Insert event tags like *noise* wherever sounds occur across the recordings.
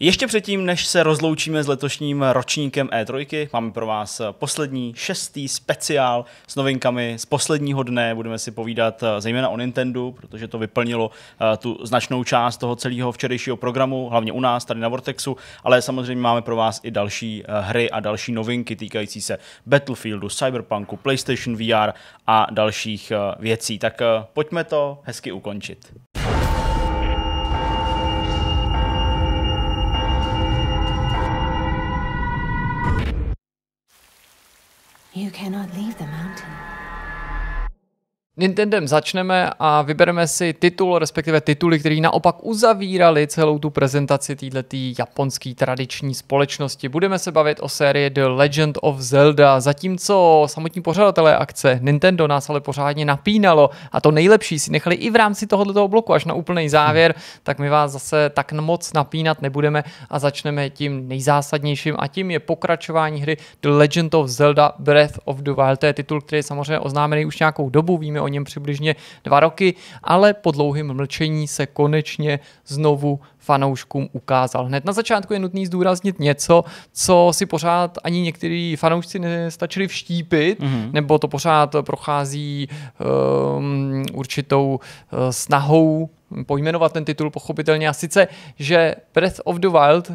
Ještě předtím, než se rozloučíme s letošním ročníkem E3, máme pro vás poslední šestý speciál s novinkami z posledního dne. Budeme si povídat eh, zejména o Nintendo, protože to vyplnilo eh, tu značnou část toho celého včerejšího programu, hlavně u nás tady na Vortexu, ale samozřejmě máme pro vás i další eh, hry a další novinky týkající se Battlefieldu, Cyberpunku, PlayStation VR a dalších věcí. Tak pojďme to hezky ukončit. You cannot leave the mountain. Nintendem začneme a vybereme si titul, respektive tituly, který naopak uzavírali celou tu prezentaci této japonské tradiční společnosti. Budeme se bavit o sérii The Legend of Zelda, zatímco samotní pořadatelé akce Nintendo nás ale pořádně napínalo a to nejlepší si nechali i v rámci tohoto bloku až na úplný závěr, tak my vás zase tak moc napínat nebudeme a začneme tím nejzásadnějším a tím je pokračování hry The Legend of Zelda Breath of the Wild. To je titul, který je samozřejmě oznámený už nějakou dobu, víme o něm přibližně dva roky, ale po dlouhém mlčení se konečně znovu fanouškům ukázal. Hned na začátku je nutný zdůraznit něco, co si pořád ani někteří fanoušci nestačili vštípit, mm-hmm. nebo to pořád prochází um, určitou uh, snahou pojmenovat ten titul pochopitelně. A sice, že Breath of the Wild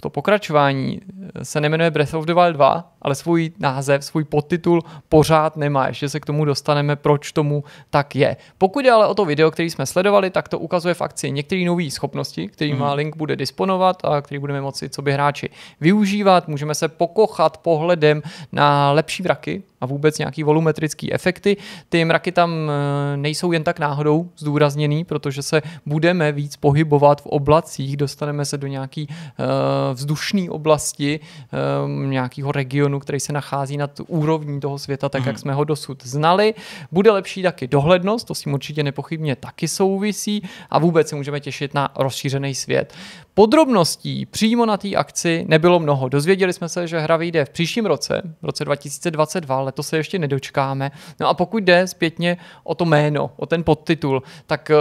to pokračování eh, se nemenuje Breath of the Wild 2, ale svůj název, svůj podtitul pořád nemá. Ještě se k tomu dostaneme, proč tomu tak je. Pokud je ale o to video, který jsme sledovali, tak to ukazuje v akci některé nové schopnosti, který má mhm. Link bude disponovat a který budeme moci co by hráči využívat. Můžeme se pokochat pohledem na lepší vraky, a vůbec nějaký volumetrický efekty. Ty mraky tam eh, nejsou jen tak náhodou zdůrazněný, protože se budeme víc pohybovat v oblacích, dostaneme se do nějaký eh, vzdušné oblasti, eh, nějakého regionu, který se nachází nad úrovní toho světa, tak mhm. jak jsme ho dosud znali. Bude lepší taky dohlednost, to s tím určitě nepochybně taky souvisí a vůbec se můžeme těšit na rozšířený svět. Podrobností přímo na té akci nebylo mnoho. Dozvěděli jsme se, že hra vyjde v příštím roce, v roce 2022, ale to se ještě nedočkáme. No a pokud jde zpětně o to jméno, o ten podtitul, tak eh,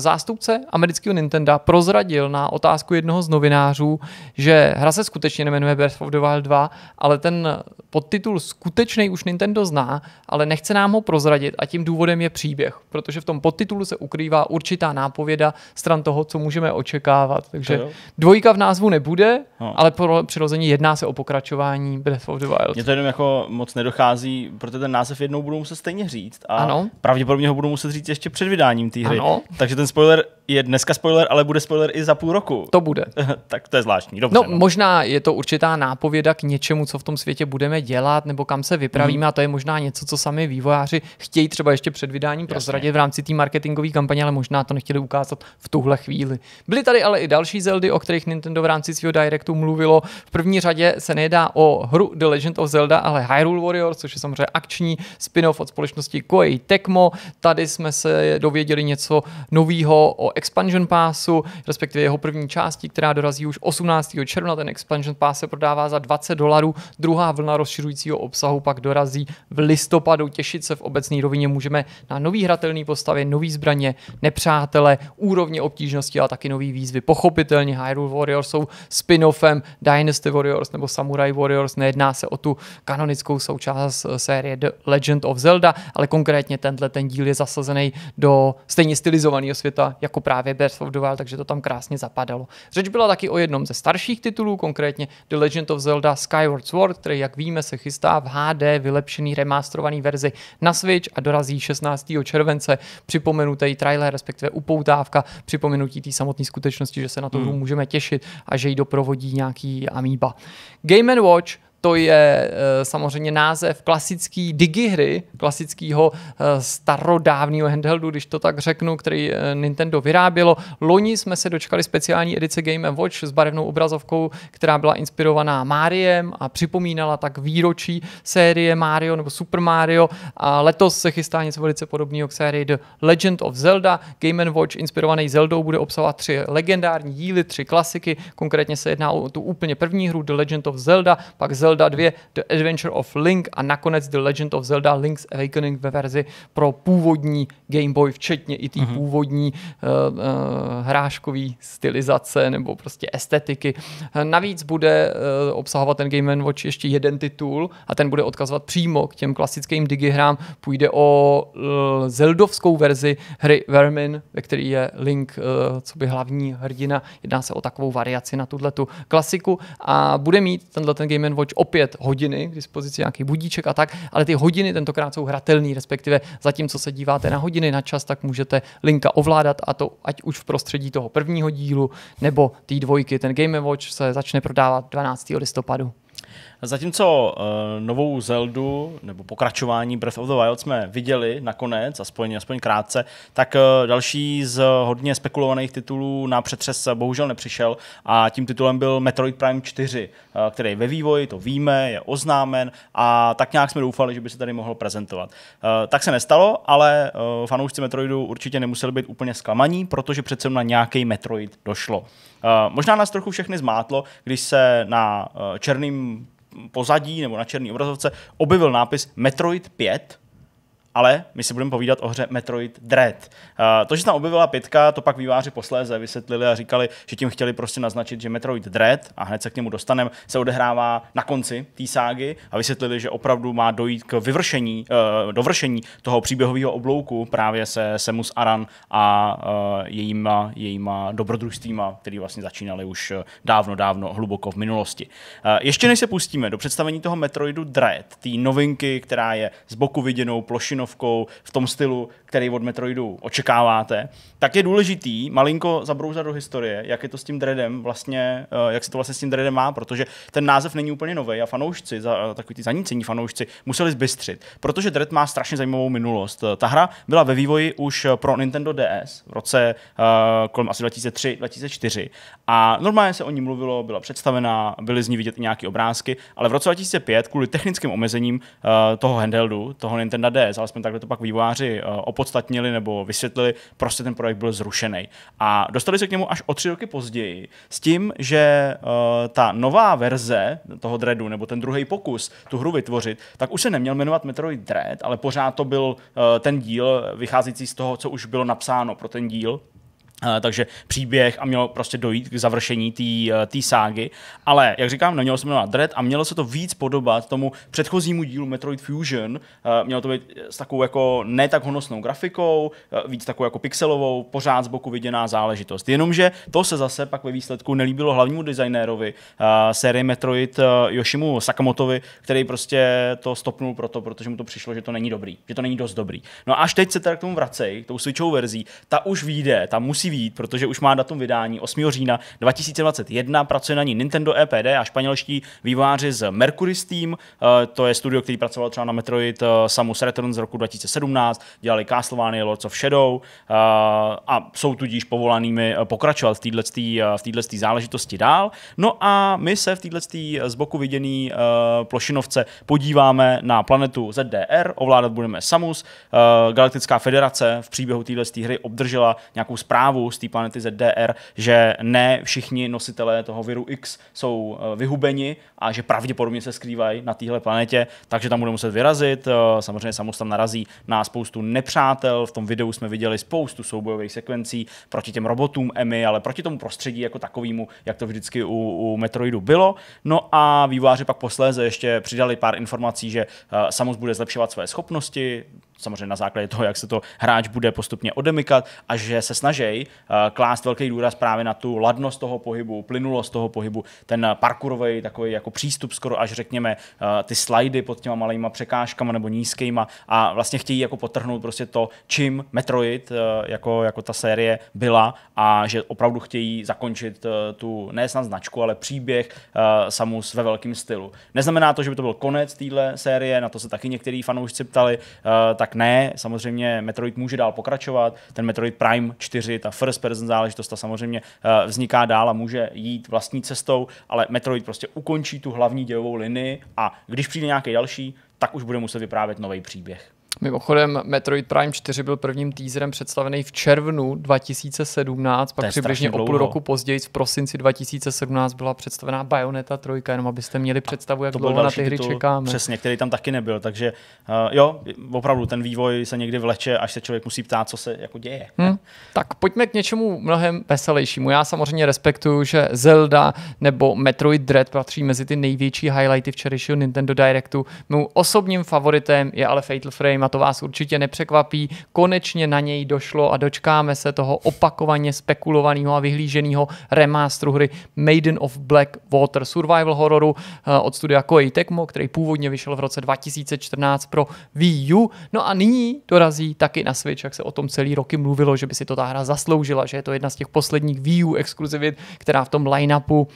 zástupce amerického Nintendo prozradil na otázku jednoho z novinářů, že hra se skutečně nemenuje Breath of the Wild 2, ale ten podtitul skutečný už Nintendo zná, ale nechce nám ho prozradit a tím důvodem je příběh, protože v tom podtitulu se ukrývá určitá nápověda stran toho, co můžeme očekávat. Takže dvojka v názvu nebude, no. ale přirozeně přirození jedná se o pokračování Breath of the Wild. Mně to jenom jako moc nedochází, protože ten název jednou budu muset stejně říct a ano. pravděpodobně ho budu muset říct ještě před vydáním té hry. Ano. Takže ten spoiler je dneska spoiler, ale bude spoiler i za půl roku. To bude. *laughs* tak to je zvláštní. Dobře, no, no, možná je to určitá nápověda k něčemu, co v tom světě budeme dělat nebo kam se vypravíme, mm. a to je možná něco, co sami vývojáři chtějí třeba ještě před vydáním Jasně. prozradit v rámci té marketingové kampaně, ale možná to nechtěli ukázat v tuhle chvíli. Byly tady ale i další Zeldy, o kterých Nintendo v rámci svého Directu mluvilo. V první řadě se nejedá o hru The Legend of Zelda, ale Hyrule Warriors, což je samozřejmě akční spin-off od společnosti Koei Tecmo. Tady jsme se dověděli něco nového o Expansion Passu, respektive jeho první části, která dorazí už 18. června. Ten Expansion Pass se prodává za 20 dolarů. Druhá vlna rozšiřujícího obsahu pak dorazí v listopadu. Těšit se v obecné rovině můžeme na nový hratelný postavy, nový zbraně, nepřátele, úrovně obtížnosti a taky nový výzvy. Pochopitelně Hyrule Warriors jsou spin-offem Dynasty Warriors nebo Samurai Warriors. Nejedná se o tu kanonickou součást eh, série The Legend of Zelda, ale konkrétně tenhle ten díl je zasazený do stejně stylizovaného světa jako právě Breath of the Wild, takže to tam krásně zapadalo. Řeč byla taky o jednom ze starších titulů, konkrétně The Legend of Zelda Skyward Sword, který, jak víme, se chystá v HD vylepšený remasterovaný verzi na Switch a dorazí 16. července. Připomenutý trailer, respektive upoutávka, připomenutí té samotné skutečnosti, že se na to hmm můžeme těšit a že ji doprovodí nějaký amíba. Game Watch to je eh, samozřejmě název klasický digihry, klasického eh, starodávného handheldu, když to tak řeknu, který eh, Nintendo vyrábělo. Loni jsme se dočkali speciální edice Game Watch s barevnou obrazovkou, která byla inspirovaná Máriem a připomínala tak výročí série Mario nebo Super Mario a letos se chystá něco velice podobného k sérii The Legend of Zelda. Game Watch inspirovaný Zeldou bude obsahovat tři legendární díly, tři klasiky, konkrétně se jedná o tu úplně první hru The Legend of Zelda, pak Zelda Zelda 2 The Adventure of Link a nakonec The Legend of Zelda Link's Awakening ve verzi pro původní Game Boy, včetně i té mm-hmm. původní uh, eh, uh, eh, hráškové stylizace nebo prostě estetiky. Navíc bude uh, obsahovat ten Game Watch ještě jeden titul a ten bude odkazovat přímo k těm klasickým digihrám. Půjde o uh, zeldovskou verzi hry Vermin, ve který je Link uh, co by hlavní hrdina. Jedná se o takovou variaci na tuhle tu klasiku a bude mít tenhle ten Game Watch opět hodiny k dispozici, nějaký budíček a tak, ale ty hodiny tentokrát jsou hratelné, respektive zatímco se díváte na hodiny, na čas, tak můžete linka ovládat a to ať už v prostředí toho prvního dílu nebo té dvojky. Ten Game Watch se začne prodávat 12. listopadu. Zatímco uh, novou Zeldu nebo pokračování Breath of the Wild jsme viděli nakonec, aspoň, aspoň krátce, tak uh, další z hodně spekulovaných titulů na přetřes bohužel nepřišel a tím titulem byl Metroid Prime 4, uh, eh, který je ve vývoji, to víme, je oznámen a tak nějak jsme doufali, že by se tady mohl prezentovat. Uh, tak se nestalo, ale uh, fanoušci Metroidu určitě nemuseli být úplně zklamaní, protože přece na nějaký Metroid došlo. Eh, možná nás trochu všechny zmátlo, když se na eh, černým pozadí nebo na černý obrazovce objevil nápis Metroid 5, ale my si budeme povídat o hře Metroid Dread. Eh, to, že se tam objevila pětka, to pak výváři posléze vysvětlili a říkali, že tím chtěli prostě naznačit, že Metroid Dread, a hned se k němu dostaneme, se odehrává na konci té ságy a vysvětlili, že opravdu má dojít k vyvršení, eh, dovršení toho příběhového oblouku právě se Semus Aran a eh, jejíma, jejíma dobrodružstvíma, který vlastně začínaly už dávno, dávno, hluboko v minulosti. Ještě než se pustíme do představení toho Metroidu Dread, té novinky, která je z boku viděnou plošinou akčnovkou v tom stylu, který od Metroidu očekáváte, tak je důležitý malinko zabrouzat do historie, jak je to s tím dreadem vlastně, eh, jak se to vlastně s tím dreadem má, protože ten název není úplně nový a fanoušci, eh, takový ty zanícení fanoušci, museli zbystřit, protože dread má strašně zajímavou minulost. Eh, ta hra byla ve vývoji už pro Nintendo DS v roce kolem asi 2003-2004 a normálně se o ní mluvilo, byla představená, byly z ní vidět i nějaké obrázky, ale v roce 2005 kvůli technickým omezením toho handheldu, toho Nintendo DS, ale aspoň takhle to pak vývojáři eh, opodstatnili nebo vysvětlili, prostě ten projekt byl zrušený. A dostali se k němu až o tři roky později s tím, že eh, ta nová verze toho Dreadu nebo ten druhý pokus tu hru vytvořit, tak už se neměl jmenovat Metroid Dread, ale pořád to byl eh, ten díl vycházející z toho, co už bylo napsáno pro ten díl Eh, takže příběh a mělo prostě dojít k završení té eh, ságy. Ale, jak říkám, nemělo se jmenovat Dread a mělo se to víc podobat tomu předchozímu dílu Metroid Fusion. Eh, mělo to být s takovou jako ne tak honosnou grafikou, víc takovou jako pixelovou, pořád z boku viděná záležitost. Jenomže to se zase pak ve výsledku nelíbilo hlavnímu designérovi série Metroid Yoshimu Sakamotovi, který prostě to stopnul proto, protože mu to přišlo, že to není dobrý, že to není dost dobrý. No a až teď se teda k tomu k tou switchovou verzí, ta už vyjde, ta musí vít, protože už má datum vydání 8. října 2021, pracuje na ní Nintendo EPD a španělští vývojáři z Mercury Steam, eh, to je studio, který pracoval třeba na Metroid eh, Samus Returns z roku 2017, dělali Castlevania, Lords of Shadow eh, a jsou tudíž povolanými pokračovat v této záležitosti dál. No a my se v této z boku viděný plošinovce podíváme na planetu ZDR, ovládat budeme Samus, Galaktická federace v příběhu této hry obdržela nějakou zprávu z té planety ZDR, že ne všichni nositelé toho viru X jsou eh, vyhubeni a že pravděpodobně se skrývají na téhle planetě, takže tam budou muset vyrazit. Eh, samozřejmě samost tam narazí na spoustu nepřátel. V tom videu jsme viděli spoustu soubojových sekvencí proti těm robotům Emmy, ale proti tomu prostředí jako takovému, jak to vždycky u, u Metroidu bylo. No a výváři pak posléze ještě přidali pár informací, že eh, samost bude zlepšovat své schopnosti, samozřejmě na základě toho, jak se to hráč bude postupně odemykat a že se snaží eh, klást velký důraz právě na tu ladnost toho pohybu, plynulost toho pohybu, ten parkurový takový jako přístup skoro až řekněme eh, ty slidy pod těma malýma překážkama nebo nízkýma a vlastně chtějí jako potrhnout prostě to, čím Metroid eh, jako, jako ta série byla a že opravdu chtějí zakončit tu ne snad značku, ale příběh Samus ve velkém stylu. Neznamená to, že by to byl konec téhle série, na to se taky některý fanoušci ptali, tak tak ne. Samozřejmě Metroid může dál pokračovat, ten Metroid Prime 4, ta first person záležitost, ta samozřejmě eh, vzniká dál a může jít vlastní cestou, ale Metroid prostě ukončí tu hlavní dějovou linii a když přijde nějaký další, tak už bude muset vyprávět nový příběh. Mimochodem, Metroid Prime 4 byl prvním teaserem představený v červnu 2017, pak přibližně o půl roku později, v prosinci 2017, byla představená Bayonetta 3, jenom abyste měli představu, jak to dlouho na ty hry titul, čekáme. Přesně, který tam taky nebyl, takže uh, jo, opravdu ten vývoj se někdy vleče, až se člověk musí ptát, co se jako děje. Hmm, tak pojďme k něčemu mnohem veselějšímu. Já samozřejmě respektuju, že Zelda nebo Metroid Dread patří mezi ty největší highlighty včerejšího Nintendo Directu. Mou osobním favoritem je ale Fatal Frame a to vás určitě nepřekvapí. Konečně na něj došlo a dočkáme se toho opakovaně spekulovaného a vyhlíženého remástru hry Maiden of Black Water survival hororu eh, od studia Koei Tecmo, který původně vyšel v roce 2014 pro Wii U. No a nyní dorazí taky na Switch, jak se o tom celý roky mluvilo, že by si to ta hra zasloužila, že je to jedna z těch posledních Wii U exkluzivit, která v tom line-upu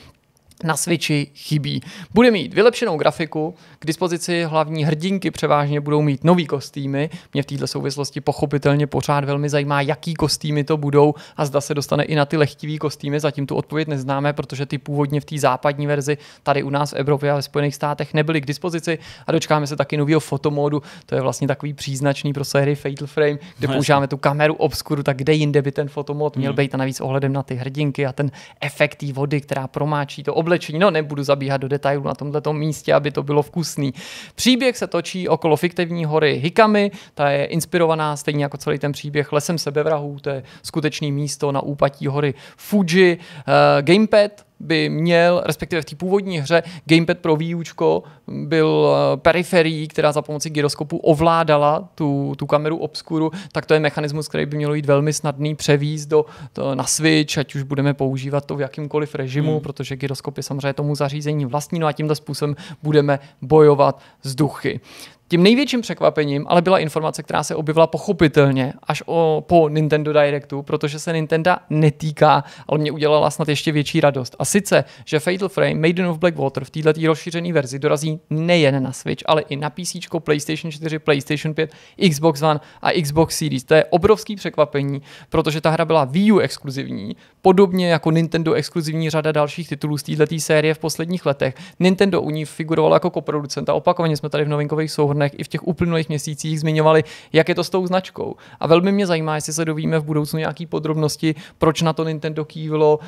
na Switchi chybí. Bude mít vylepšenou grafiku, k dispozici hlavní hrdinky převážně budou mít nový kostýmy. Mě v této souvislosti pochopitelně pořád velmi zajímá, jaký kostýmy to budou a zda se dostane i na ty lehtivý kostýmy. Zatím tu odpověď neznáme, protože ty původně v té západní verzi tady u nás v Evropě a ve Spojených státech nebyly k dispozici a dočkáme se taky nového fotomódu. To je vlastně takový příznačný pro sérii Fatal Frame, kde no, používáme tu kameru obskuru, tak kde jinde by ten fotomód měl mhm. být a navíc ohledem na ty hrdinky a ten efekt té vody, která promáčí to oblečení oblečení. No, nebudu zabíhat do detailů na tomto místě, aby to bylo vkusný. Příběh se točí okolo fiktivní hory Hikami. ta je inspirovaná stejně jako celý ten příběh lesem sebevrahů, to je skutečný místo na úpatí hory Fuji. Uh, Gamepad, by měl, respektive v té původní hře, gamepad pro výučko byl eh, periferií, která za pomoci gyroskopu ovládala tu, tu kameru obskuru, tak to je mechanismus, který by mělo jít velmi snadný převíz do, to, na Switch, ať už budeme používat to v jakýmkoliv režimu, hmm. protože gyroskop je samozřejmě tomu zařízení vlastní, no a tímto způsobem budeme bojovat s duchy. Tím největším překvapením ale byla informace, která se objevila pochopitelně až o, po Nintendo Directu, protože se Nintendo netýká, ale mě udělala snad ještě větší radost. A sice, že Fatal Frame Maiden of Blackwater v této rozšířené verzi dorazí nejen na Switch, ale i na PC, PlayStation 4, PlayStation 5, Xbox One a Xbox Series. To je obrovský překvapení, protože ta hra byla Wii U exkluzivní, podobně jako Nintendo exkluzivní řada dalších titulů z této série v posledních letech. Nintendo u ní figurovala jako koproducenta, opakovaně jsme tady v novinkových souhrnech dnech i v těch uplynulých měsících zmiňovali, jak je to s tou značkou. A velmi mě zajímá, jestli se dovíme v budoucnu nějaké podrobnosti, proč na to Nintendo kývilo,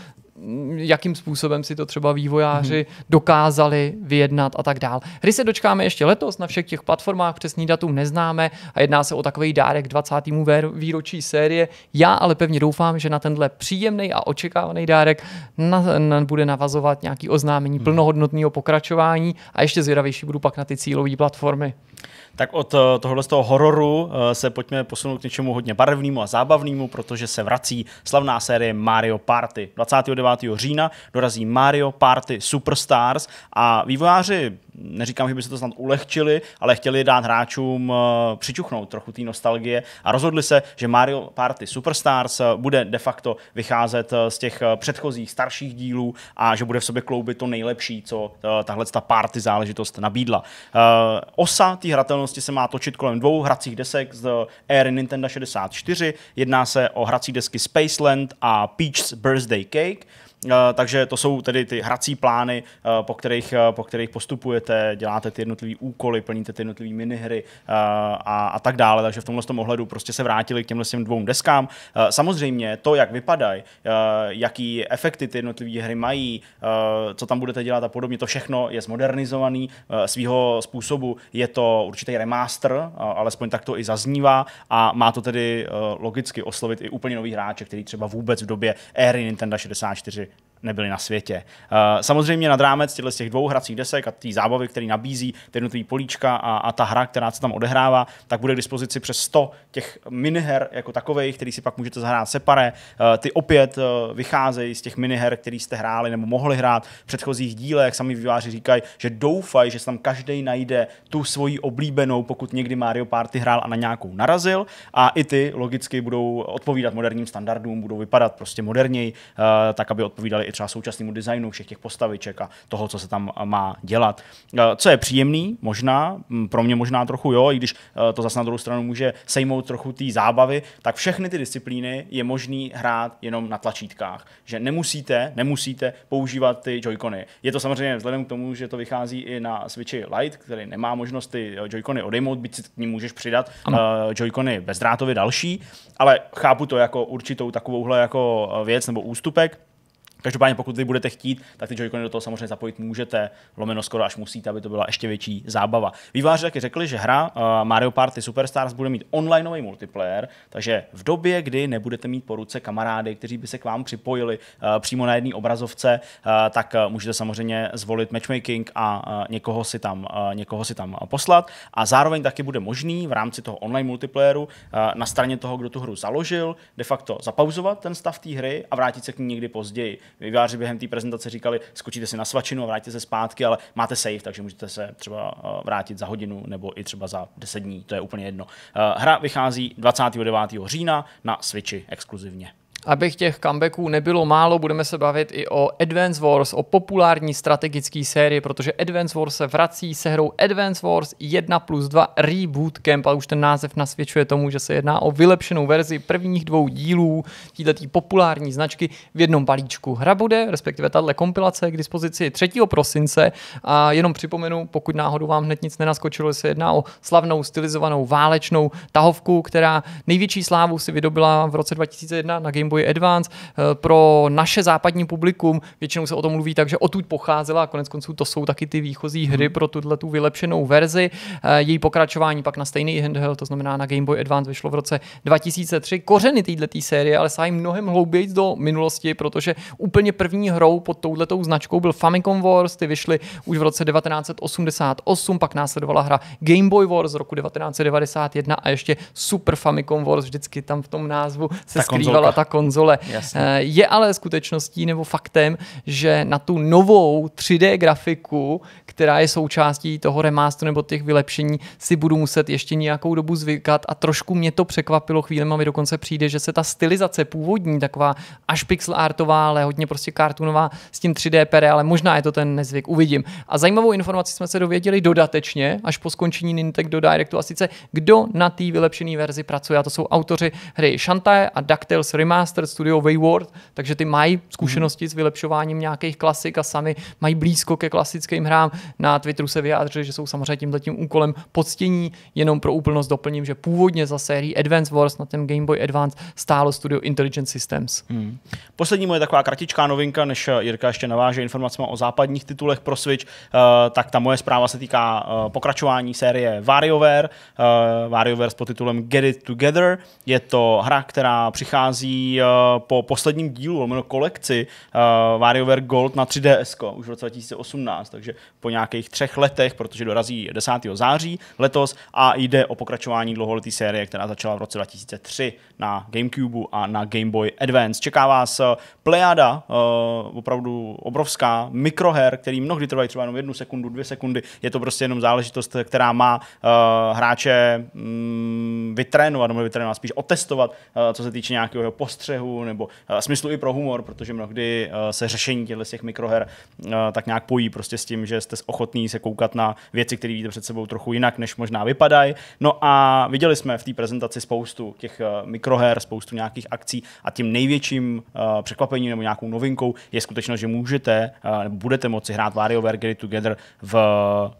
jakým způsobem si to třeba vývojáři hmm. dokázali vyjednat a tak dál. Hry se dočkáme ještě letos na všech těch platformách, přesný datum neznáme a jedná se o takový dárek 20. výročí série. Já ale pevně doufám, že na tenhle příjemný a očekávaný dárek na, na, bude navazovat nějaký oznámení hmm. plnohodnotného pokračování a ještě zvědavější budu pak na ty cílové platformy. Tak od eh, tohohle z toho hororu eh, se pojďme posunout k něčemu hodně barevnému a zábavnému, protože se vrací slavná série Mario Party. 29. října dorazí Mario Party Superstars a vývojáři neříkám, že by se to snad ulehčili, ale chtěli dát hráčům eh, přičuchnout trochu té nostalgie a rozhodli se, že Mario Party Superstars eh, bude de facto vycházet eh, z těch předchozích starších dílů a že bude v sobě kloubit to nejlepší, co tahle ta party záležitost nabídla. Osa té hratelnosti se má točit kolem dvou hracích desek z éry Nintendo 64. Jedná se o hrací desky Spaceland a Peach's Birthday Cake. Eh, takže to jsou tedy ty hrací plány, eh, po kterých, eh, po kterých postupujete, děláte ty jednotlivé úkoly, plníte ty jednotlivé minihry a, a tak dále. Takže v tomhle tom ohledu prostě se vrátili k těmhle těm dvou deskám. Samozřejmě to, jak vypadají, jaký efekty ty jednotlivé hry mají, co tam budete dělat a podobně, to všechno je zmodernizovaný svého způsobu. Je to určitý remaster, alespoň tak to i zaznívá a má to tedy logicky oslovit i úplně nový hráče, který třeba vůbec v době éry Nintendo 64 nebyly na světě. Eh, samozřejmě nad rámec těchto z těch dvou hracích desek a té zábavy, který nabízí ty jednotlivý políčka a, a ta hra, která se tam odehrává, tak bude k dispozici přes 100 těch miniher jako takových, který si pak můžete zahrát separé. Eh, ty opět eh, vycházejí z těch miniher, který jste hráli nebo mohli hrát v předchozích dílech. Sami výváři říkají, že doufají, že se tam každý najde tu svoji oblíbenou, pokud někdy Mario Party hrál a na nějakou narazil. A i ty logicky budou odpovídat moderním standardům, budou vypadat prostě moderněji, tak aby odpovídali i třeba současnému designu všech těch postaviček a toho, co se tam eh, má dělat. Eh, co je příjemný, možná, hm, pro mě možná trochu jo, i když eh, to zase na druhou stranu může sejmout trochu té zábavy, tak všechny ty disciplíny je možný hrát jenom na tlačítkách. Že nemusíte, nemusíte používat ty joycony. Je to samozřejmě vzhledem k tomu, že to vychází i na Switchi Lite, který nemá možnost ty joycony odejmout, byť si k ním můžeš přidat ano. uh, bezdrátově další, ale chápu to jako určitou takovouhle jako věc nebo ústupek. Každopádně, pokud vy budete chtít, tak ty joycony do toho samozřejmě zapojit můžete, lomeno skoro až musíte, aby to byla ještě větší zábava. Výváři taky řekli, že hra eh, Mario Party Superstars bude mít onlineový multiplayer, takže v době, kdy nebudete mít po ruce kamarády, kteří by se k vám připojili eh, přímo na jedné obrazovce, eh, tak můžete samozřejmě zvolit matchmaking a někoho, si tam, někoho si tam poslat. A zároveň taky bude možný v rámci toho online multiplayeru na straně toho, kdo tu hru založil, de facto zapauzovat ten stav té hry a vrátit se k ní někdy později výváři během té prezentace říkali, skočíte si na svačinu a vrátíte se zpátky, ale máte safe, takže můžete se třeba eh, vrátit za hodinu nebo i třeba za 10 dní, to je úplně jedno. Eh, hra vychází 29. října na Switchi exkluzivně. Abych těch comebacků nebylo málo, budeme se bavit i o Advance Wars, o populární strategické sérii, protože Advance Wars se vrací se hrou Advance Wars 1 plus 2 Reboot Camp, a už ten název nasvědčuje tomu, že se jedná o vylepšenou verzi prvních dvou dílů této populární značky v jednom balíčku. Hra bude, respektive tahle kompilace, k dispozici 3. prosince a jenom připomenu, pokud náhodou vám hned nic nenaskočilo, se jedná o slavnou stylizovanou válečnou tahovku, která největší slávu si vydobila v roce 2001 na Game Game Boy Advance. Eh, pro naše západní publikum většinou se o tom mluví tak, že odtud pocházela a konec konců to jsou taky ty výchozí hry mhm. pro tuhle tu vylepšenou verzi. Eh, její pokračování pak na stejný handheld, to znamená na Game Boy Advance, vyšlo v roce 2003. Kořeny této série ale sahají mnohem hlouběji do minulosti, protože úplně první hrou pod touhletou značkou byl Famicom Wars, ty vyšly už v roce 1988, pak následovala hra Game Boy Wars z roku 1991 a ještě Super Famicom Wars, vždycky tam v tom názvu se ta skrývala konzolka. ta konzole. Jasně. Eh, je ale skutečností nebo faktem, že na tu novou 3D grafiku, která je součástí toho remasteru nebo těch vylepšení, si budu muset ještě nějakou dobu zvykat a trošku mě to překvapilo chvílema, mi dokonce přijde, že se ta stylizace původní, taková až pixel artová, ale hodně prostě kartunová s tím 3D pere, ale možná je to ten nezvyk, uvidím. A zajímavou informaci jsme se dověděli dodatečně, až po skončení Nintendo Directu, a sice kdo na té vylepšené verzi pracuje. A to jsou autoři hry Shantae a DuckTales Remaster Studio Wayward, takže ty mají zkušenosti mm. s vylepšováním nějakých klasik a sami mají blízko ke klasickým hrám na Twitteru se vyjádřili, že jsou samozřejmě tímto tím úkolem poctění. Jenom pro úplnost doplním, že původně za sérii Advance Wars na ten Game Boy Advance stálo studio Intelligent Systems. Hmm. Poslední moje taková kratičká novinka, než eh, Jirka ještě naváže informacemi o západních titulech pro Switch, uh, tak ta moje zpráva se týká uh, pokračování série WarioWare, uh, WarioWare s podtitulem Get It Together. Je to hra, která přichází uh, po posledním dílu, jméno kolekci uh, WarioWare Gold na 3DS už v roce 2018, takže po nějakých třech letech, protože dorazí 10. září letos a jde o pokračování dlouholetý série, která začala v roce 2003 na Gamecube a na Game Boy Advance. Čeká vás eh, plejada, uh, eh, opravdu obrovská, mikroher, který mnohdy trvají třeba jenom jednu sekundu, dvě sekundy. Je to prostě jenom záležitost, která má uh, hráče um, vytrénovat, nebo vytrénovat, spíš otestovat, uh, co se týče nějakého jeho postřehu nebo uh, smyslu i pro humor, protože mnohdy uh, se řešení těchto těch mikroher uh, tak nějak pojí prostě s tím, že jste ochotný se koukat na věci, které vidíte před sebou trochu jinak, než možná vypadají. No a viděli jsme v té prezentaci spoustu těch eh, mikroher, spoustu nějakých akcí a tím největším uh, překvapením nebo nějakou novinkou je skutečnost, že můžete, uh, budete moci hrát WarioWare Get Together v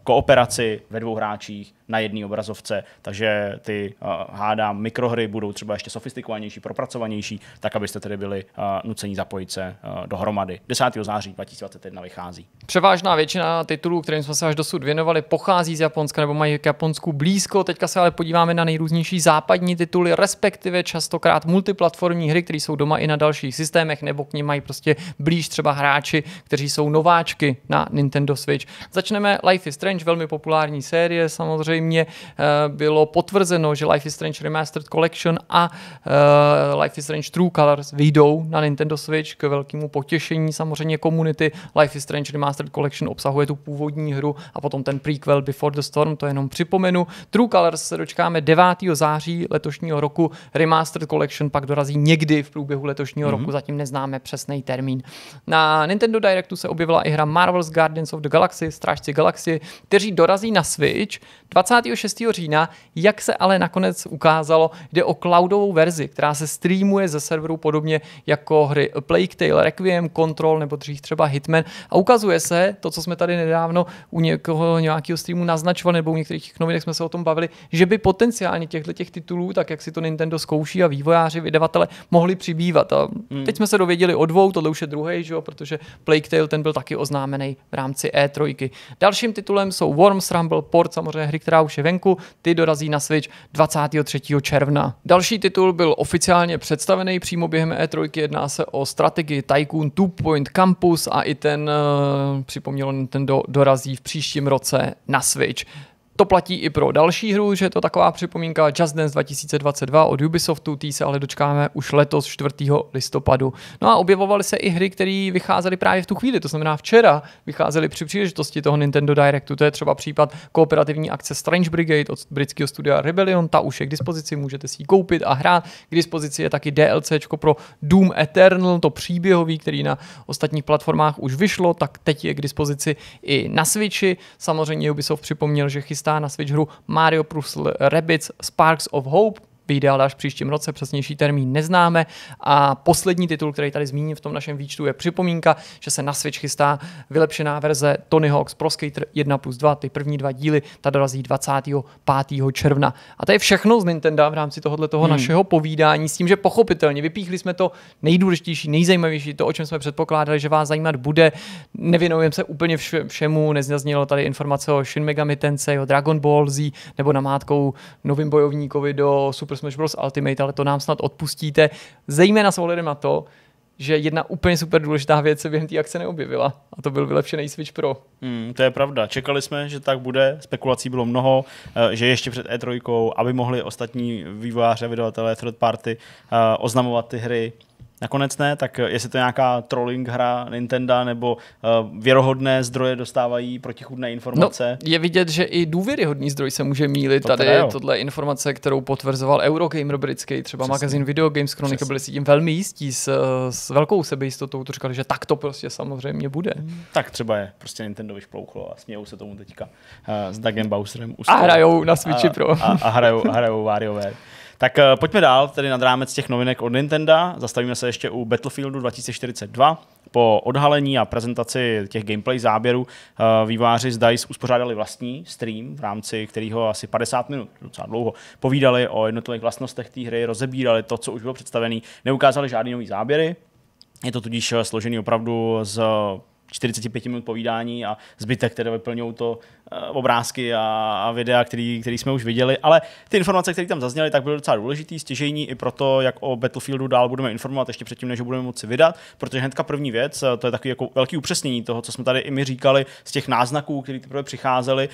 kooperaci ve dvou hráčích na jedné obrazovce, takže ty eh, hádám mikrohry budou třeba ještě sofistikovanější, propracovanější, tak abyste tedy byli eh, nuceni zapojit se eh, dohromady. 10. září 2021 vychází. Převážná většina titulů, kterým jsme se až dosud věnovali, pochází z Japonska nebo mají k Japonsku blízko. Teďka se ale podíváme na nejrůznější západní tituly, respektive častokrát multiplatformní hry, které jsou doma i na dalších systémech, nebo k nim mají prostě blíž třeba hráči, kteří jsou nováčky na Nintendo Switch. Začneme Life is Strange, velmi populární série samozřejmě samozřejmě eh, bylo potvrzeno, že Life is Strange Remastered Collection a eh, Life is Strange True Colors vyjdou na Nintendo Switch k velkému potěšení samozřejmě komunity. Life is Strange Remastered Collection obsahuje tu původní hru a potom ten prequel Before the Storm, to jenom připomenu. True Colors se dočkáme 9. září letošního roku, Remastered Collection pak dorazí někdy v průběhu letošního mm-hmm. roku, zatím neznáme přesný termín. Na Nintendo Directu se objevila i hra Marvel's Guardians of the Galaxy, Strážci galaxie, kteří dorazí na Switch 20 26. října, jak se ale nakonec ukázalo, jde o cloudovou verzi, která se streamuje ze serveru podobně jako hry Plague Tale, Requiem, Control nebo dřív třeba Hitman. A ukazuje se, to, co jsme tady nedávno u někoho, nějakého streamu naznačovali nebo u některých novinek jsme se o tom bavili, že by potenciálně těchto těch titulů, tak jak si to Nintendo zkouší a vývojáři, vydavatele, mohli přibývat. A hmm. teď jsme se dověděli o dvou, tohle už je druhý, že jo, protože Plague Tale ten byl taky oznámený v rámci E3. Dalším titulem jsou Worms Rumble, port samozřejmě hry, která která už je venku, ty dorazí na Switch 23. června. Další titul byl oficiálně představený přímo během E3, jedná se o strategii Tycoon Two Point Campus a i ten, eh, připomnělo ten dorazí v příštím roce na Switch. To platí i pro další hru, že je to taková připomínka Just Dance 2022 od Ubisoftu, tý se ale dočkáme už letos 4. listopadu. No a objevovaly se i hry, které vycházely právě v tu chvíli, to znamená včera vycházely při příležitosti toho Nintendo Directu. To je třeba případ kooperativní akce Strange Brigade od britského studia Rebellion, ta už je k dispozici, můžete si ji koupit a hrát. K dispozici je taky DLC pro Doom Eternal, to příběhový, který na ostatních platformách už vyšlo, tak teď je k dispozici i na Switchi. Samozřejmě Ubisoft připomněl, že chystá chystá na Switch hru Mario plus Rabbids Sparks of Hope, vyjde ale až příštím roce, přesnější termín neznáme. A poslední titul, který tady zmíním v tom našem výčtu, je připomínka, že se na Switch chystá vylepšená verze Tony Hawk's Pro Skater 1 plus 2, ty první dva díly, ta dorazí 25. června. A to je všechno z Nintendo v rámci tohoto toho hmm. našeho povídání s tím, že pochopitelně vypíchli jsme to nejdůležitější, nejzajímavější, to, o čem jsme předpokládali, že vás zajímat bude. Nevěnujeme se úplně všemu, nezaznělo tady informace o Shin Megami Tensei, o Dragon Ball Z, nebo namátkou novým bojovníkovi do Super Smash Bros. Ultimate, ale to nám snad odpustíte, zejména s ohledem na to, že jedna úplně super důležitá věc se během té akce neobjevila a to byl vylepšený Switch Pro. Hmm, to je pravda. Čekali jsme, že tak bude, spekulací bylo mnoho, eh, že ještě před E3, aby mohli ostatní vývojáři a vydavatelé third party eh, oznamovat ty hry Nakonec ne, tak jestli to je nějaká trolling hra Nintendo nebo uh, věrohodné zdroje dostávají protichudné informace. No, je vidět, že i důvěryhodný zdroj se může mílit. To Tady je tohle informace, kterou potvrzoval Eurogamer britský, třeba Přesný. magazín Video Games Chronicle, byli si tím velmi jistí, s, s velkou sebejistotou to říkali, že tak to prostě samozřejmě bude. Hmm. Tak třeba je prostě Nintendo vyšplouchlo a smějou se tomu teďka uh, s Dagem Bowserem. A hrajou na Switchi a, Pro. A, a hrajou, a hrajou tak uh, pojďme dál, tedy nad rámec těch novinek od Nintendo. Zastavíme se ještě u Battlefieldu 2042. Po odhalení a prezentaci těch gameplay záběrů uh, eh, výváři z DICE uspořádali vlastní stream, v rámci kterého asi 50 minut, docela dlouho, povídali o jednotlivých vlastnostech té hry, rozebírali to, co už bylo představené, neukázali žádný nový záběry. Je to tudíž eh, složený opravdu z 45 minut povídání a zbytek které vyplňují to Eh, obrázky a, videa, který, který jsme už viděli, ale ty informace, které tam zazněly, tak byly docela důležitý, stěžejní i proto, jak o Battlefieldu dál budeme informovat ještě předtím, než ho budeme moci vydat, protože hnedka první věc, eh, to je takový jako velký upřesnění toho, co jsme tady i my říkali z těch náznaků, které teprve přicházely,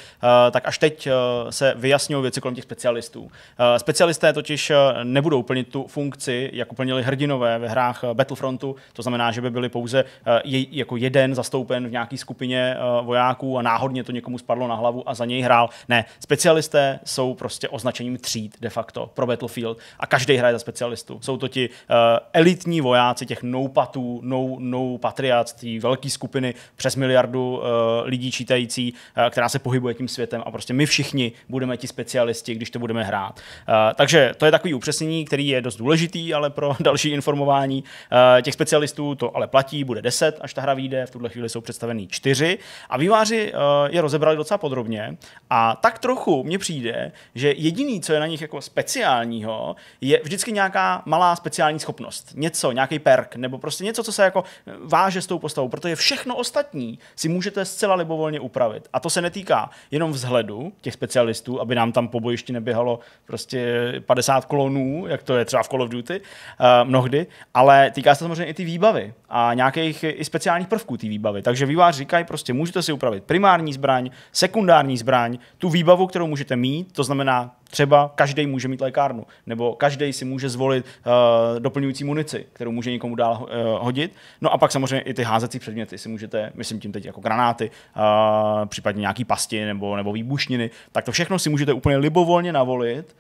eh, tak až teď se vyjasňují věci kolem těch specialistů. Specialisté totiž nebudou plnit tu funkci, jako plnili hrdinové ve hrách Battlefrontu, to znamená, že by byli pouze jako jeden zastoupen v nějaké skupině vojáků a náhodně to někomu spadlo padlo na hlavu a za něj hrál. Ne, specialisté jsou prostě označením tříd de facto pro Battlefield a každý hraje za specialistu. Jsou to ti uh, elitní vojáci těch noupatů, nou, No patriác, té velké skupiny přes miliardu uh, lidí čítající, uh, která se pohybuje tím světem a prostě my všichni budeme ti specialisti, když to budeme hrát. Uh, takže to je takový upřesnění, který je dost důležitý, ale pro *laughs* další informování uh, těch specialistů to ale platí, bude 10, až ta hra vyjde, v tuhle chvíli jsou představený 4 a výváři uh, je rozebrali docela docela podrobně a tak trochu mně přijde, že jediný, co je na nich jako speciálního, je vždycky nějaká malá speciální schopnost. Něco, nějaký perk, nebo prostě něco, co se jako eh, váže s tou postavou, protože všechno ostatní si můžete zcela libovolně upravit. A to se netýká jenom vzhledu těch specialistů, aby nám tam po bojišti neběhalo prostě 50 klonů, jak to je třeba v Call of Duty, uh, mnohdy, ale týká se samozřejmě i ty výbavy a nějakých i speciálních prvků té výbavy. Takže vývář říkají prostě, můžete si upravit primární zbraň, sekundární zbraň, tu výbavu, kterou můžete mít, to znamená Třeba každý může mít lékárnu, nebo každý si může zvolit uh, doplňující munici, kterou může někomu dál uh, hodit. No a pak samozřejmě i ty házecí předměty si můžete, myslím tím teď jako granáty, uh, případně nějaký pasti nebo, nebo výbušniny, tak to všechno si můžete úplně libovolně navolit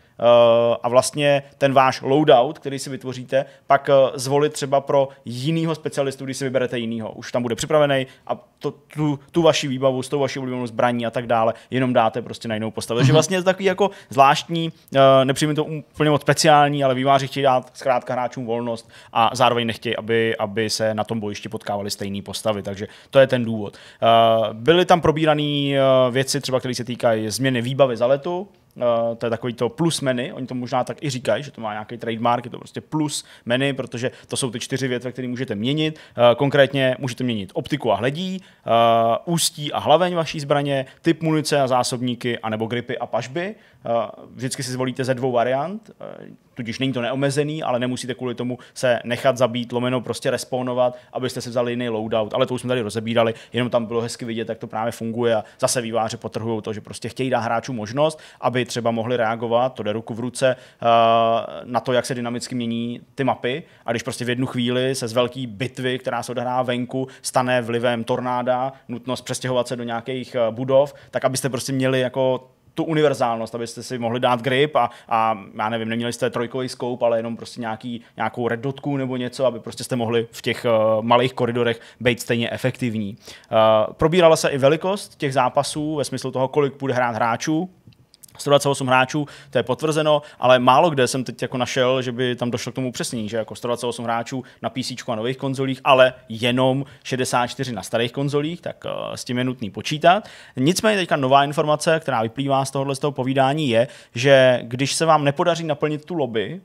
a vlastně ten váš loadout, který si vytvoříte, pak zvolit třeba pro jinýho specialistu, když si vyberete jinýho. Už tam bude připravený a to, tu, tu vaši výbavu s tou vaší oblíbenou zbraní a tak dále jenom dáte prostě na jinou postavu. Takže mhm. vlastně je to takový jako zvláštní zvláštní, eh, nepřijme to úplně moc speciální, ale výváři chtějí dát zkrátka hráčům volnost a zároveň nechtějí, aby, aby se na tom bojišti potkávali stejné postavy, takže to je ten důvod. Eh, byly tam probírané eh, věci, třeba které se týkají změny výbavy za letu, Uh, to je takový to plus menu, oni to možná tak i říkají, že to má nějaký trademark, je to prostě plus menu, protože to jsou ty čtyři větve, které můžete měnit. Uh, konkrétně můžete měnit optiku a hledí, uh, ústí a hlaveň vaší zbraně, typ munice a zásobníky, anebo gripy a pažby. Vždycky si zvolíte ze dvou variant, tudíž není to neomezený, ale nemusíte kvůli tomu se nechat zabít, lomeno prostě respawnovat, abyste si vzali jiný loadout. Ale to už jsme tady rozebírali, jenom tam bylo hezky vidět, jak to právě funguje a zase výváře potrhují to, že prostě chtějí dát hráčům možnost, aby třeba mohli reagovat, to jde ruku v ruce, eh, na to, jak se dynamicky mění ty mapy. A když prostě v jednu chvíli se z velké bitvy, která se odehrává venku, stane vlivem tornáda, nutnost přestěhovat se do nějakých eh, budov, tak abyste prostě měli jako tu univerzálnost, abyste si mohli dát grip a, a já nevím, neměli jste trojkový scope, ale jenom prostě nějaký, nějakou red dotku nebo něco, aby prostě jste mohli v těch uh, malých koridorech být stejně efektivní. Uh, probírala se i velikost těch zápasů ve smyslu toho, kolik bude hrát hráčů, 128 hráčů, to je potvrzeno, ale málo kde jsem teď jako našel, že by tam došlo k tomu přesnění, že jako 128 hráčů na PC a nových konzolích, ale jenom 64 na starých konzolích, tak eh, s tím je nutný počítat. Nicméně teďka nová informace, která vyplývá z tohohle z toho povídání je, že když se vám nepodaří naplnit tu lobby,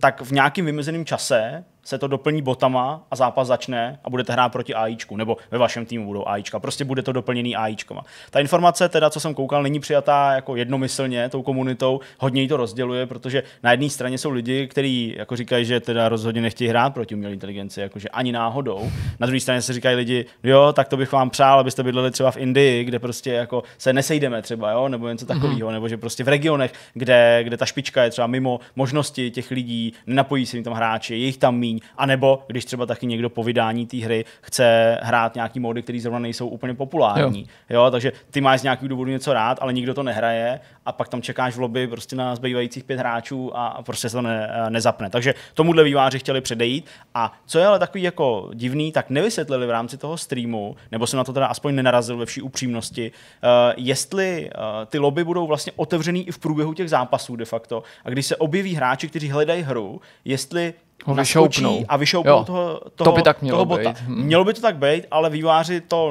tak v nějakým vymezeném čase se to doplní botama a zápas začne a budete hrát proti AIčku, nebo ve vašem týmu budou AIčka, prostě bude to doplněný AIčkama. Ta informace teda, co jsem koukal, není přijatá jako jednomyslně tou komunitou, hodně jí to rozděluje, protože na jedné straně jsou lidi, kteří jako říkají, že teda rozhodně nechtějí hrát proti umělé inteligenci, jakože ani náhodou. Na druhé straně se říkají lidi, jo, tak to bych vám přál, abyste bydleli třeba v Indii, kde prostě jako se nesejdeme třeba, jo, nebo něco mhm. takového, nebo že prostě v regionech, kde, kde ta špička je třeba mimo možnosti těch lidí, nenapojí se jim tam hráči, jejich tam mí, míň. A nebo když třeba taky někdo po vydání té hry chce hrát nějaký módy, které zrovna nejsou úplně populární. Jo. jo. takže ty máš z nějakého důvodu něco rád, ale nikdo to nehraje a pak tam čekáš v lobby prostě na zbývajících pět hráčů a prostě se to ne, e, nezapne. Takže tomuhle výváři chtěli předejít. A co je ale takový jako divný, tak nevysvětlili v rámci toho streamu, nebo se na to teda aspoň nenarazil ve vší upřímnosti, uh, jestli uh, ty lobby budou vlastně otevřený i v průběhu těch zápasů de facto. A když se objeví hráči, kteří hledají hru, jestli ho vyšoupnou. a vyšoupnou jo, toho, toho, to by tak mělo toho bota. Být. Hmm. Mělo by to tak být, ale výváři to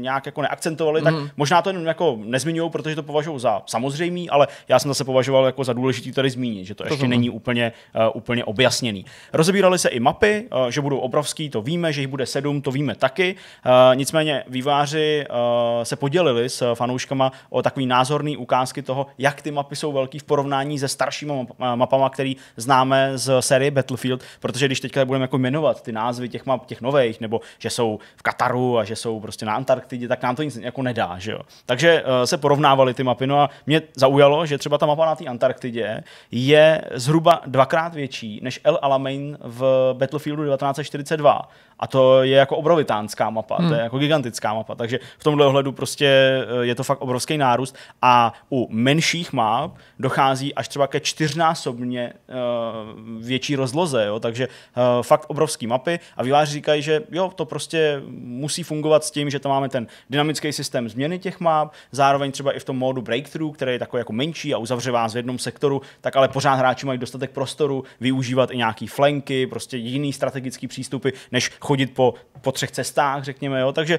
nějak jako neakcentovali, tak hmm. možná to jenom jako nezmiňují, protože to považují za samozřejmý, ale já jsem zase považoval jako za důležitý tady zmínit, že to, to ještě to není úplně, uh, úplně objasněný. Rozebírali se i mapy, uh, že budou obrovský, to víme, že jich bude sedm, to víme taky. Uh, nicméně výváři uh, se podělili s fanouškama o takový názorný ukázky toho, jak ty mapy jsou velký v porovnání se staršíma mapama, které známe z série Battlefield Battlefield, protože když teďka budeme jako jmenovat ty názvy těch map, těch nových, nebo že jsou v Kataru a že jsou prostě na Antarktidě, tak nám to nic jako nedá, že jo. Takže uh, se porovnávaly ty mapy, no a mě zaujalo, že třeba ta mapa na té Antarktidě je zhruba dvakrát větší než El Alamein v Battlefieldu 1942. A to je jako obrovitánská mapa, hmm. to je hmm. jako gigantická mapa, takže v tomhle ohledu prostě eh, je to fakt obrovský nárůst a u menších map dochází až třeba ke čtyřnásobně uh, větší rozloze Praze, jo, takže uh, fakt obrovský mapy a výváři říkají, že jo, to prostě musí fungovat s tím, že tam máme ten dynamický systém změny těch map, zároveň třeba i v tom módu breakthrough, který je takový jako menší a uzavře vás v jednom sektoru, tak ale pořád hráči mají dostatek prostoru využívat i nějaký flanky, prostě jiný strategický přístupy, než chodit po, po třech cestách, řekněme, jo, takže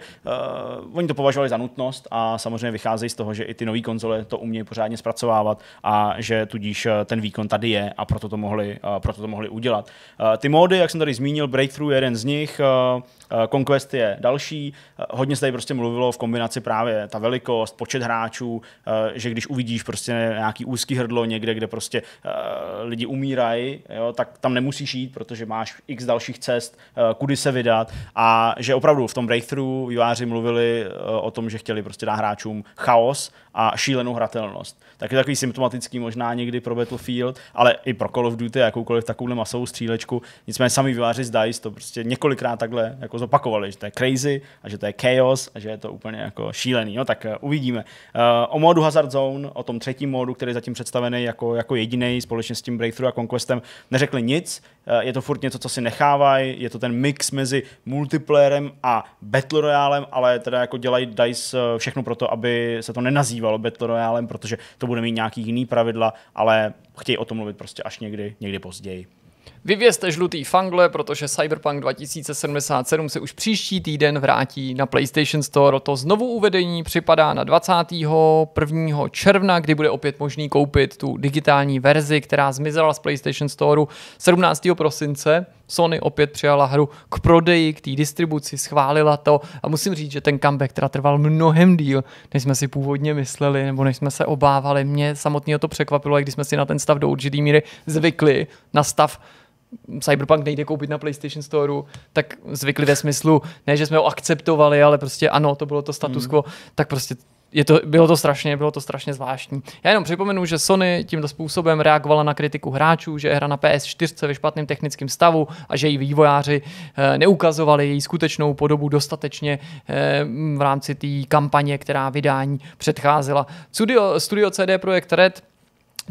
uh, oni to považovali za nutnost a samozřejmě vycházejí z toho, že i ty nové konzole to umějí pořádně zpracovávat a že tudíž eh, ten výkon tady je a proto to mohli, uh, proto to mohli udělat dělat. Eh, ty módy, jak jsem tady zmínil, Breakthrough je jeden z nich, eh, eh, Conquest je další. Hodně se tady prostě mluvilo v kombinaci právě ta velikost, počet hráčů, že když uvidíš prostě nějaký úzký hrdlo někde, kde prostě lidi umírají, tak tam nemusíš jít, protože máš x dalších cest, kudy se vydat a že opravdu v tom Breakthrough výváři mluvili o tom, že chtěli prostě dát hráčům chaos a šílenou hratelnost. Tak je takový symptomatický možná někdy pro Battlefield, ale i pro Call of Duty a jakoukoliv takovou masovou střílečku. Nicméně sami výváři z DICE to prostě několikrát takhle jako zopakovali, že to je crazy a že to je chaos a že je to úplně jako šílený. No tak eh, uvidíme. Eh, o modu Hazard Zone, o tom třetím modu, který je zatím představený jako, jako jediný společně s tím Breakthrough a Conquestem, neřekli nic. Eh, je to furt něco, co si nechávají, je to ten mix mezi multiplayerem a Battle Royalem, ale teda jako dělají DICE všechno pro to, aby se to nenazývalo Battle Royalem, protože to bude mít nějaký jiný pravidla, ale chtějí o tom mluvit prostě až někdy, někdy později. Vyvězte žlutý fangle, protože Cyberpunk 2077 se už příští týden vrátí na PlayStation Store. To znovu uvedení připadá na 21. června, kdy bude opět možný koupit tu digitální verzi, která zmizela z PlayStation Store 17. prosince. Sony opět přijala hru k prodeji, k té distribuci, schválila to a musím říct, že ten comeback teda trval mnohem díl, než jsme si původně mysleli nebo než jsme se obávali. Mě samotného to překvapilo, i když jsme si na ten stav do určitý míry zvykli, na stav Cyberpunk nejde koupit na PlayStation Store, tak zvykli ve smyslu, ne, že jsme ho akceptovali, ale prostě ano, to bylo to status mhm. quo, hmm. tak prostě je to, bylo to strašně, bylo to strašně zvláštní. Já jenom připomenu, že Sony tímto způsobem reagovala na kritiku hráčů, že hra na PS4 ve špatném technickém stavu a že její vývojáři eh, neukazovali její skutečnou podobu dostatečně eh, v rámci té kampaně, která vydání předcházela. Studio, studio CD Projekt Red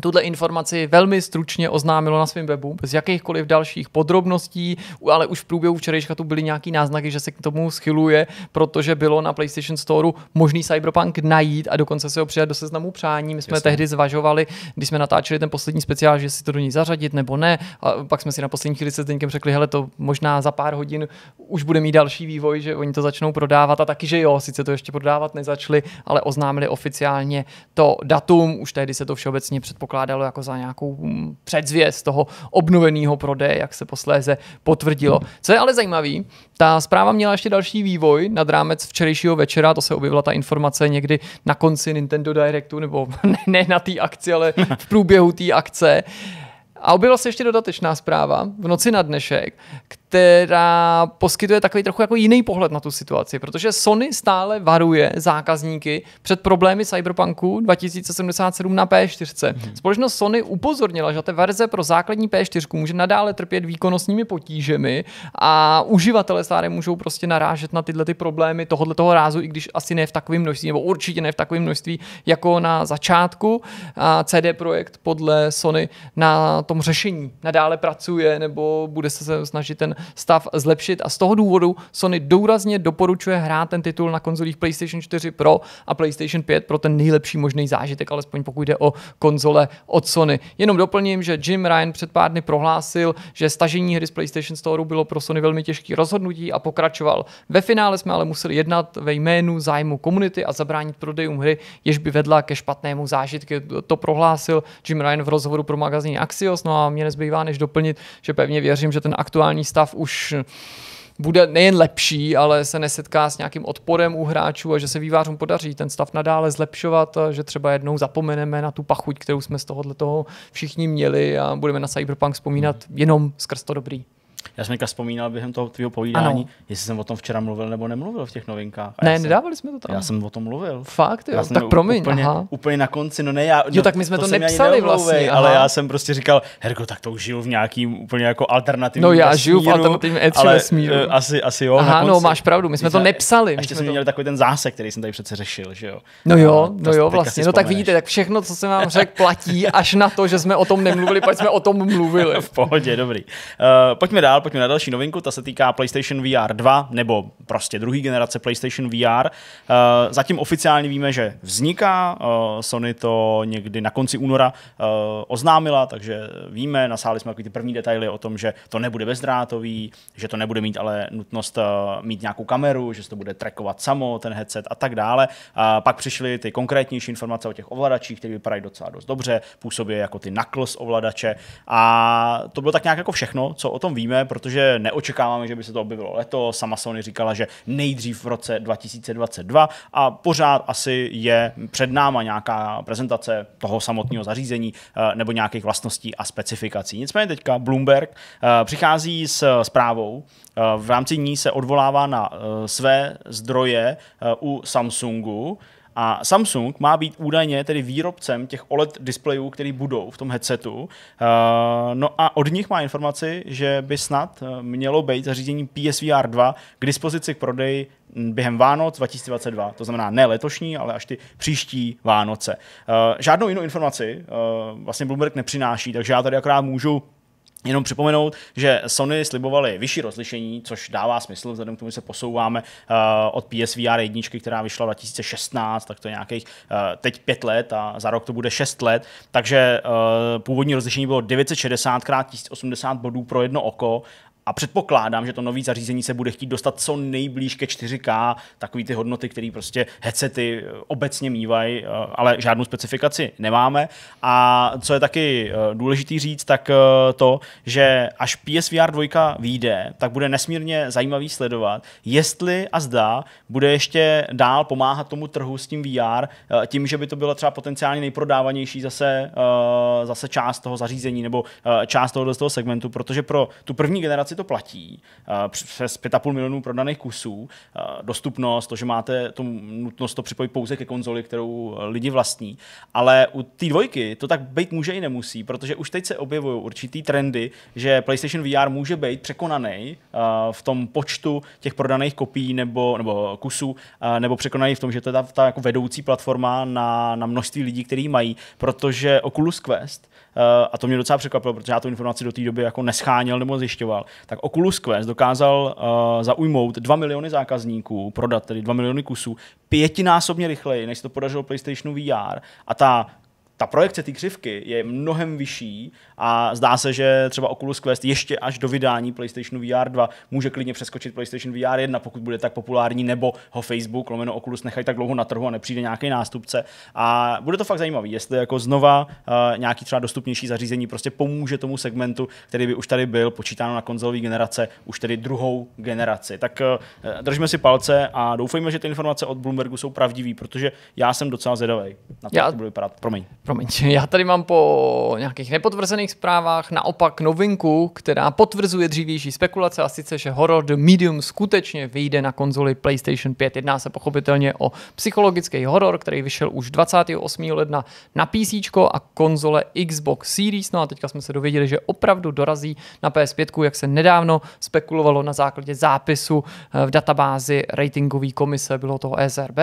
tuhle informaci velmi stručně oznámilo na svém webu, bez jakýchkoliv dalších podrobností, ale už v průběhu včerejška tu byly nějaký náznaky, že se k tomu schyluje, protože bylo na PlayStation Store možný Cyberpunk najít a dokonce se ho přijat do seznamu přání. My jsme Jasně. tehdy zvažovali, když jsme natáčeli ten poslední speciál, že si to do ní zařadit nebo ne. A pak jsme si na poslední chvíli se Zdeňkem řekli, hele, to možná za pár hodin už bude mít další vývoj, že oni to začnou prodávat a taky, že jo, sice to ještě prodávat nezačali, ale oznámili oficiálně to datum, už tehdy se to všeobecně předpokládá pokládalo jako za nějakou hm, předzvěst toho obnoveného prodeje, jak se posléze potvrdilo. Co je ale zajímavé, ta zpráva měla ještě další vývoj nad rámec včerejšího večera, to se objevila ta informace někdy na konci Nintendo Directu, nebo *laughs* ne, ne na té akci, ale *laughs* v průběhu té akce. A objevila se ještě dodatečná zpráva v noci na dnešek, která poskytuje takový trochu jako jiný pohled na tu situaci, protože Sony stále varuje zákazníky před problémy Cyberpunku 2077 na P4. Hmm. Společnost Sony upozornila, že ta verze pro základní P4 může nadále trpět výkonnostními potížemi a uživatelé stále můžou prostě narážet na tyhle ty problémy tohoto toho rázu, i když asi ne v takovém množství, nebo určitě ne v takovém množství jako na začátku. A CD Projekt podle Sony na tom řešení nadále pracuje nebo bude se snažit ten stav zlepšit a z toho důvodu Sony důrazně doporučuje hrát ten titul na konzolích PlayStation 4 Pro a PlayStation 5 pro ten nejlepší možný zážitek, alespoň pokud jde o konzole od Sony. Jenom doplním, že Jim Ryan před pár dny prohlásil, že stažení hry z PlayStation Store bylo pro Sony velmi těžký rozhodnutí a pokračoval. Ve finále jsme ale museli jednat ve jménu zájmu komunity a zabránit prodejům hry, jež by vedla ke špatnému zážitku. To prohlásil Jim Ryan v rozhovoru pro magazín Axios, no a mě nezbývá než doplnit, že pevně věřím, že ten aktuální stav už bude nejen lepší, ale se nesetká s nějakým odporem u hráčů a že se vývářům podaří ten stav nadále zlepšovat, že třeba jednou zapomeneme na tu pachuť, kterou jsme z tohohle toho všichni měli a budeme na Cyberpunk vzpomínat jenom skrz to dobrý. Já jsem teďka vzpomínal během toho tvého povídání, ano. jestli jsem o tom včera mluvil nebo nemluvil v těch novinkách. A ne, jsem, nedávali jsme to tam. Já jsem o tom mluvil. Fakt, jo? Já jsem tak promiň. Úplně, aha. úplně na konci, no ne, já, no, jo, tak no, my jsme to, to nepsali vlastně. Aha. Ale já jsem prostě říkal, Herko, tak to už žiju v nějakým úplně jako alternativním No já vesmíru, žiju v alternativním E3 vesmíru. Uh, asi, asi jo. Aha, no máš pravdu, my jsme to nepsali. Ještě jsme měli takový ten zásek, který jsem tady přece řešil, že jo. No jo, no jo, vlastně. No tak vidíte, tak všechno, co jsem vám řekl, platí až na to, že jsme o tom nemluvili, pak jsme o tom mluvili. *laughs* V pohodě, dobrý. Eh, pojďme dál dál, pojďme na další novinku, ta se týká PlayStation VR 2, nebo prostě druhý generace PlayStation VR. Eh, zatím oficiálně víme, že vzniká, eh, Sony to někdy na konci února eh, oznámila, takže víme, nasáli jsme ty první detaily o tom, že to nebude bezdrátový, že to nebude mít ale nutnost mít nějakou kameru, že se to bude trackovat samo, ten headset a tak dále. A pak přišly ty konkrétnější informace o těch ovladačích, které vypadají docela dost dobře, působí jako ty knuckles ovladače a to bylo tak nějak jako všechno, co o tom víme protože neočekáváme, že by se to objevilo Leto Sama Sony říkala, že nejdřív v roce 2022 a pořád asi je před náma nějaká prezentace toho samotného zařízení eh, nebo nějakých vlastností a specifikací. Nicméně teďka Bloomberg eh, přichází s zprávou, eh, v rámci ní se odvolává na své zdroje u Samsungu, a Samsung má být údajně tedy výrobcem těch OLED displejů, které budou v tom headsetu. Uh, no a od nich má informaci, že by snad eh, mělo být zařízení PSVR 2 k dispozici k prodeji během Vánoc 2022, to znamená ne letošní, ale až ty příští Vánoce. Uh, žádnou jinou informaci uh, vlastně Bloomberg nepřináší, takže já tady akorát můžu Jenom připomenout, že Sony slibovali vyšší rozlišení, což dává smysl, vzhledem k tomu, že se posouváme uh, od PSVR 1, která vyšla v 2016, tak to je nějakých uh, teď 5 let a za rok to bude 6 let, takže uh, původní rozlišení bylo 960 x 1080 bodů pro jedno oko a předpokládám, že to nové zařízení se bude chtít dostat co nejblíž ke 4K, takový ty hodnoty, které prostě headsety obecně mývají, eh, ale žádnou specifikaci nemáme. A co je taky eh, důležitý říct, tak eh, to, že až PSVR 2 vyjde, tak bude nesmírně zajímavý sledovat, jestli a zda bude ještě dál pomáhat tomu trhu s tím VR, tím, že by to bylo třeba potenciálně nejprodávanější zase, zase část toho zařízení nebo část toho toho segmentu, protože pro tu první generaci si to platí, eh, přes 5,5 milionů prodaných kusů, eh, dostupnost, to, že máte tu nutnost to připojit pouze ke konzoli, kterou eh, lidi vlastní, ale u té dvojky to tak být může i nemusí, protože už teď se objevují určitý trendy, že PlayStation VR může být překonaný v tom počtu těch prodaných kopií nebo, nebo kusů, nebo překonaný v tom, že to je ta, ta jako vedoucí platforma na, na množství lidí, který mají, protože Oculus Quest Eh, a to mě docela překvapilo, protože já tu informaci do té doby jako nescháněl nebo zjišťoval, tak Oculus Quest dokázal eh, zaujmout 2 miliony zákazníků, prodat tedy 2 miliony kusů, pětinásobně rychleji, než se to podařilo PlayStationu VR a ta ta projekce té křivky je mnohem vyšší a zdá se, že třeba Oculus Quest ještě až do vydání PlayStation VR 2 může klidně přeskočit PlayStation VR 1, pokud bude tak populární, nebo ho Facebook, lomeno Oculus, nechají tak dlouho na trhu a nepřijde nějaký nástupce. A bude to fakt zajímavý, jestli jako znova uh, nějaký třeba dostupnější zařízení prostě pomůže tomu segmentu, který by už tady byl počítáno na konzolové generace, už tedy druhou generaci. Tak uh, držme si palce a doufejme, že ty informace od Bloombergu jsou pravdivé, protože já jsem docela zvědavý na to, já... jak to bude vypadat. Promiň. Promiň promiň, já tady mám po nějakých nepotvrzených zprávách naopak novinku, která potvrzuje dřívější spekulace a sice, že horor The Medium skutečně vyjde na konzoli PlayStation 5. Jedná se pochopitelně o psychologický horor, který vyšel už 28. ledna na PC a konzole Xbox Series. No a teďka jsme se dověděli, že opravdu dorazí na PS5, jak se nedávno spekulovalo na základě zápisu eh, v databázi ratingové komise, bylo toho SRB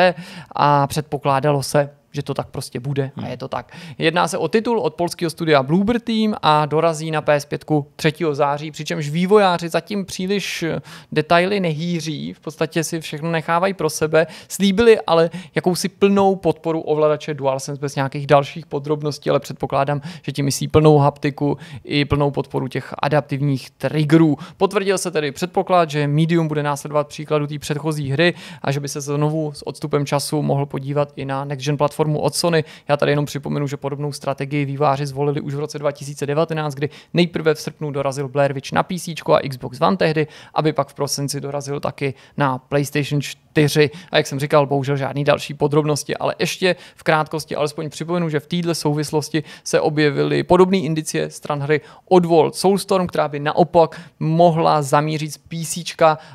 a předpokládalo se, že to tak prostě bude a hmm. je to tak. Jedná se o titul od polského studia Bloober Team a dorazí na PS5 3. září, přičemž vývojáři zatím příliš eh, detaily nehýří, v podstatě si všechno nechávají pro sebe, slíbili ale jakousi plnou podporu ovladače DualSense bez nějakých dalších podrobností, ale předpokládám, že tím myslí plnou haptiku i plnou podporu těch adaptivních triggerů. Potvrdil se tedy předpoklad, že Medium bude následovat příkladu té předchozí hry a že by se znovu s odstupem času mohl podívat i na next gen platform platformu od Sony. Já tady jenom připomenu, že podobnou strategii výváři zvolili už v roce 2019, kdy nejprve v srpnu dorazil Blair Witch na PC a Xbox One tehdy, aby pak v prosinci dorazil taky na PlayStation 4 4. A jak jsem říkal, bohužel žádný další podrobnosti, ale ještě v krátkosti alespoň připomenu, že v této souvislosti se objevily podobné indicie stran hry World Soulstorm, která by naopak mohla zamířit z PC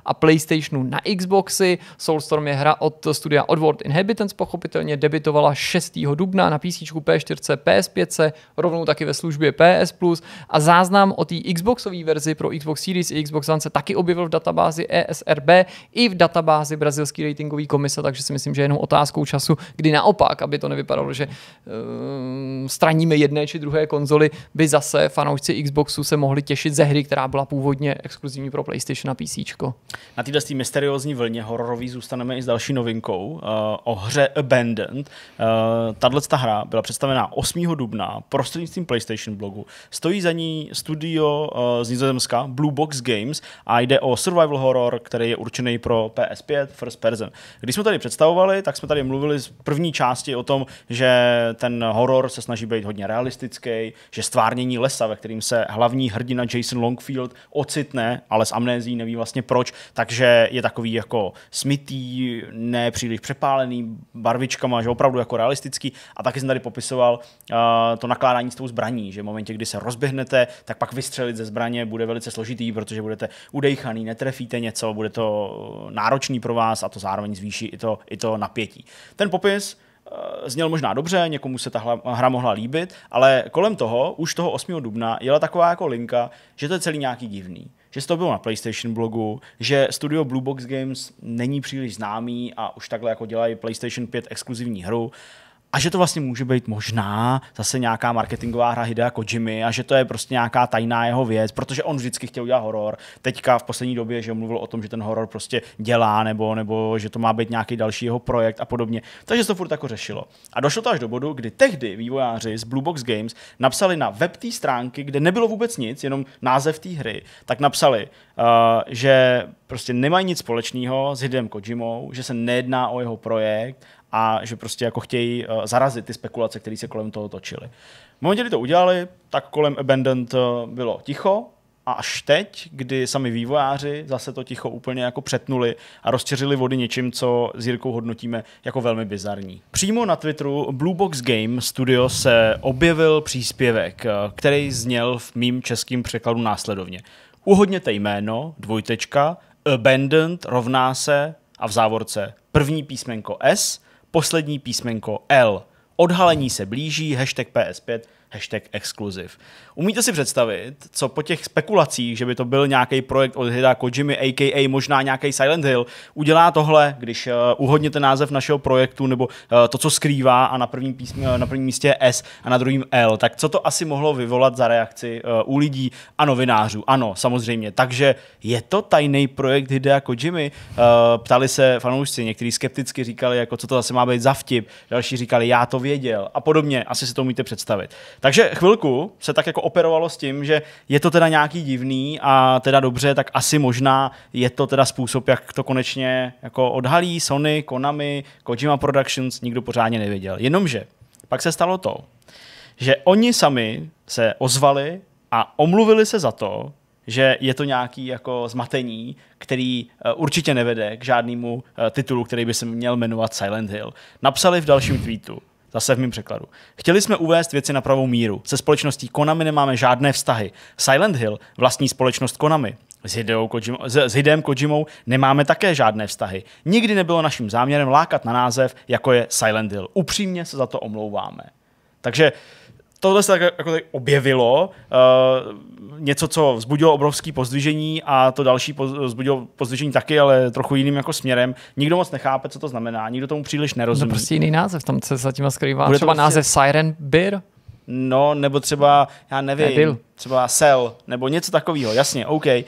a PlayStationu na Xboxy. Soulstorm je hra od studia Oddworld Inhabitants, pochopitelně debitovala 6. dubna na PC, P4, PS5, rovnou taky ve službě PS+, Plus a záznam o té Xboxové verzi pro Xbox Series i Xbox One se taky objevil v databázi ESRB i v databázi Brazil ředitelský ratingový komise, takže si myslím, že je jenom otázkou času, kdy naopak, aby to nevypadalo, že um, straníme jedné či druhé konzoly, by zase fanoušci Xboxu se mohli těšit ze hry, která byla původně exkluzivní pro PlayStation a PC. Na této mysteriózní vlně hororový zůstaneme i s další novinkou uh, o hře Abandoned. Uh, tahle hra byla představená 8. dubna prostřednictvím PlayStation blogu. Stojí za ní studio uh, z Nizozemska Blue Box Games a jde o survival horror, který je určený pro PS5, First first person. Když jsme tady představovali, tak jsme tady mluvili z první části o tom, že ten horor se snaží být hodně realistický, že stvárnění lesa, ve kterým se hlavní hrdina Jason Longfield ocitne, ale s amnézí neví vlastně proč, takže je takový jako smitý, nepříliš přepálený barvičkama, že opravdu jako realistický. A taky jsem tady popisoval uh, to nakládání s tou zbraní, že v momentě, kdy se rozběhnete, tak pak vystřelit ze zbraně bude velice složitý, protože budete udejchaný, netrefíte něco, bude to eh, náročný pro vás a to zároveň zvýší i to, i to napětí. Ten popis eh, zněl možná dobře, někomu se ta hra mohla líbit, ale kolem toho, už toho 8. dubna, jela taková jako linka, že to je celý nějaký divný. Že to bylo na PlayStation blogu, že studio Blue Box Games není příliš známý a už takhle jako dělají PlayStation 5 exkluzivní hru a že to vlastně může být možná zase nějaká marketingová hra Hidea Kojimy a že to je prostě nějaká tajná jeho věc, protože on vždycky chtěl udělat horor. Teďka v poslední době, že mluvil o tom, že ten horor prostě dělá nebo, nebo že to má být nějaký další jeho projekt a podobně. Takže se to furt jako řešilo. A došlo to až do bodu, kdy tehdy vývojáři z Blue Box Games napsali na web té stránky, kde nebylo vůbec nic, jenom název té hry, tak napsali, uh, že prostě nemají nic společného s Hidem Kojimou, že se nejedná o jeho projekt a že prostě jako chtějí eh, zarazit ty spekulace, které se kolem toho točily. V momentě, kdy to udělali, tak kolem Abandoned eh, bylo ticho, a až teď, kdy sami vývojáři zase to ticho úplně jako přetnuli a rozčeřili vody něčím, co s Jirkou hodnotíme jako velmi bizarní. Přímo na Twitteru Blue Box Game Studio se objevil příspěvek, eh, který zněl v mým českým překladu následovně. Uhodněte jméno, dvojtečka, abandoned rovná se a v závorce první písmenko S poslední písmenko L. Odhalení se blíží, hashtag PS5, hashtag exkluziv. Umíte si představit, co po těch spekulacích, že by to byl nějaký projekt od Hida Kojimy, a.k.a. možná nějaký Silent Hill, udělá tohle, když eh, uhodněte název našeho projektu nebo eh, to, co skrývá a na prvním, písmě, eh, na prvním místě je S a na druhém L, tak co to asi mohlo vyvolat za reakci u lidí a novinářů? Ano, samozřejmě. Takže je to tajný projekt Hida Kojimy? ptali se fanoušci, někteří skepticky říkali, jako co to zase má být za vtip, další říkali, já to věděl a podobně, asi si to umíte představit. Takže chvilku se tak jako operovalo s tím, že je to teda nějaký divný a teda dobře, tak asi možná je to teda způsob, jak to konečně jako odhalí Sony, Konami, Kojima Productions, nikdo pořádně nevěděl. Jenomže pak se stalo to, že oni sami se ozvali a omluvili se za to, že je to nějaký jako zmatení, který eh, určitě nevede k žádnému eh, titulu, který by se měl jmenovat Silent Hill. Napsali v dalším tweetu. Zase v mém překladu. Chtěli jsme uvést věci na pravou míru. Se společností Konami nemáme žádné vztahy. Silent Hill vlastní společnost Konami. S, Hideo Kojimo, s, s Hidem Kojimou nemáme také žádné vztahy. Nikdy nebylo naším záměrem lákat na název, jako je Silent Hill. Upřímně se za to omlouváme. Takže uh, tohle se tak jako tak objevilo, uh, něco, co vzbudilo obrovský pozdvižení a to další poz, vzbudilo pozdvižení taky, ale trochu jiným jako směrem. Nikdo moc nechápe, co to znamená, nikdo tomu příliš nerozumí. To no, prostě jiný název, tam se zatím skrývá Bude třeba to prostě... název Siren Beer? No, nebo třeba, já nevím, Nebyl. třeba sel, nebo něco takového, jasně, OK. Uh,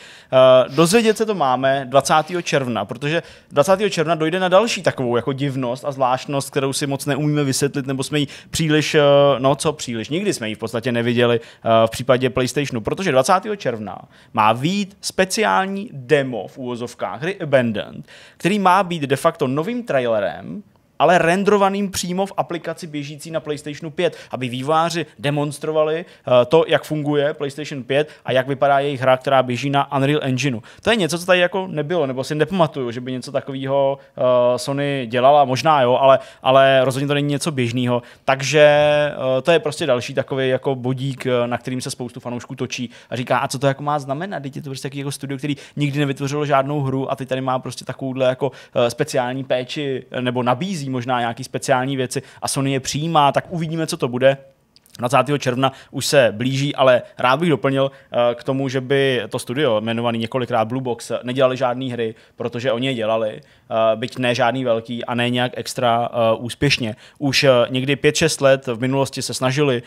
dozvědět se to máme 20. června, protože 20. června dojde na další takovou jako divnost a zvláštnost, kterou si moc neumíme vysvětlit, nebo jsme ji příliš, uh, no co příliš, nikdy jsme ji v podstatě neviděli uh, v případě PlayStationu, protože 20. června má být speciální demo v úvozovkách, hry Abandoned, který má být de facto novým trailerem ale rendrovaným přímo v aplikaci běžící na PlayStationu 5, aby výváři demonstrovali eh, to, jak funguje PlayStation 5 a jak vypadá jejich hra, která běží na Unreal Engineu. To je něco, co tady jako nebylo, nebo si nepamatuju, že by něco takového eh, Sony dělala, možná jo, ale, ale rozhodně to není něco běžného. Takže eh, to je prostě další takový jako bodík, na kterým se spoustu fanoušků točí a říká, a co to jako má znamenat? Teď je to prostě taky jako studio, který nikdy nevytvořilo žádnou hru a teď tady má prostě takovouhle jako speciální péči nebo nabízí možná nějaký speciální věci a Sony je přijímá, tak uvidíme, co to bude. 20. června už se blíží, ale rád bych doplnil eh, k tomu, že by to studio, jmenovaný několikrát Blue Box, nedělali žádné hry, protože oni je dělali, eh, byť ne žádný velký a ne nějak extra eh, úspěšně. Už někdy 5-6 let v minulosti se snažili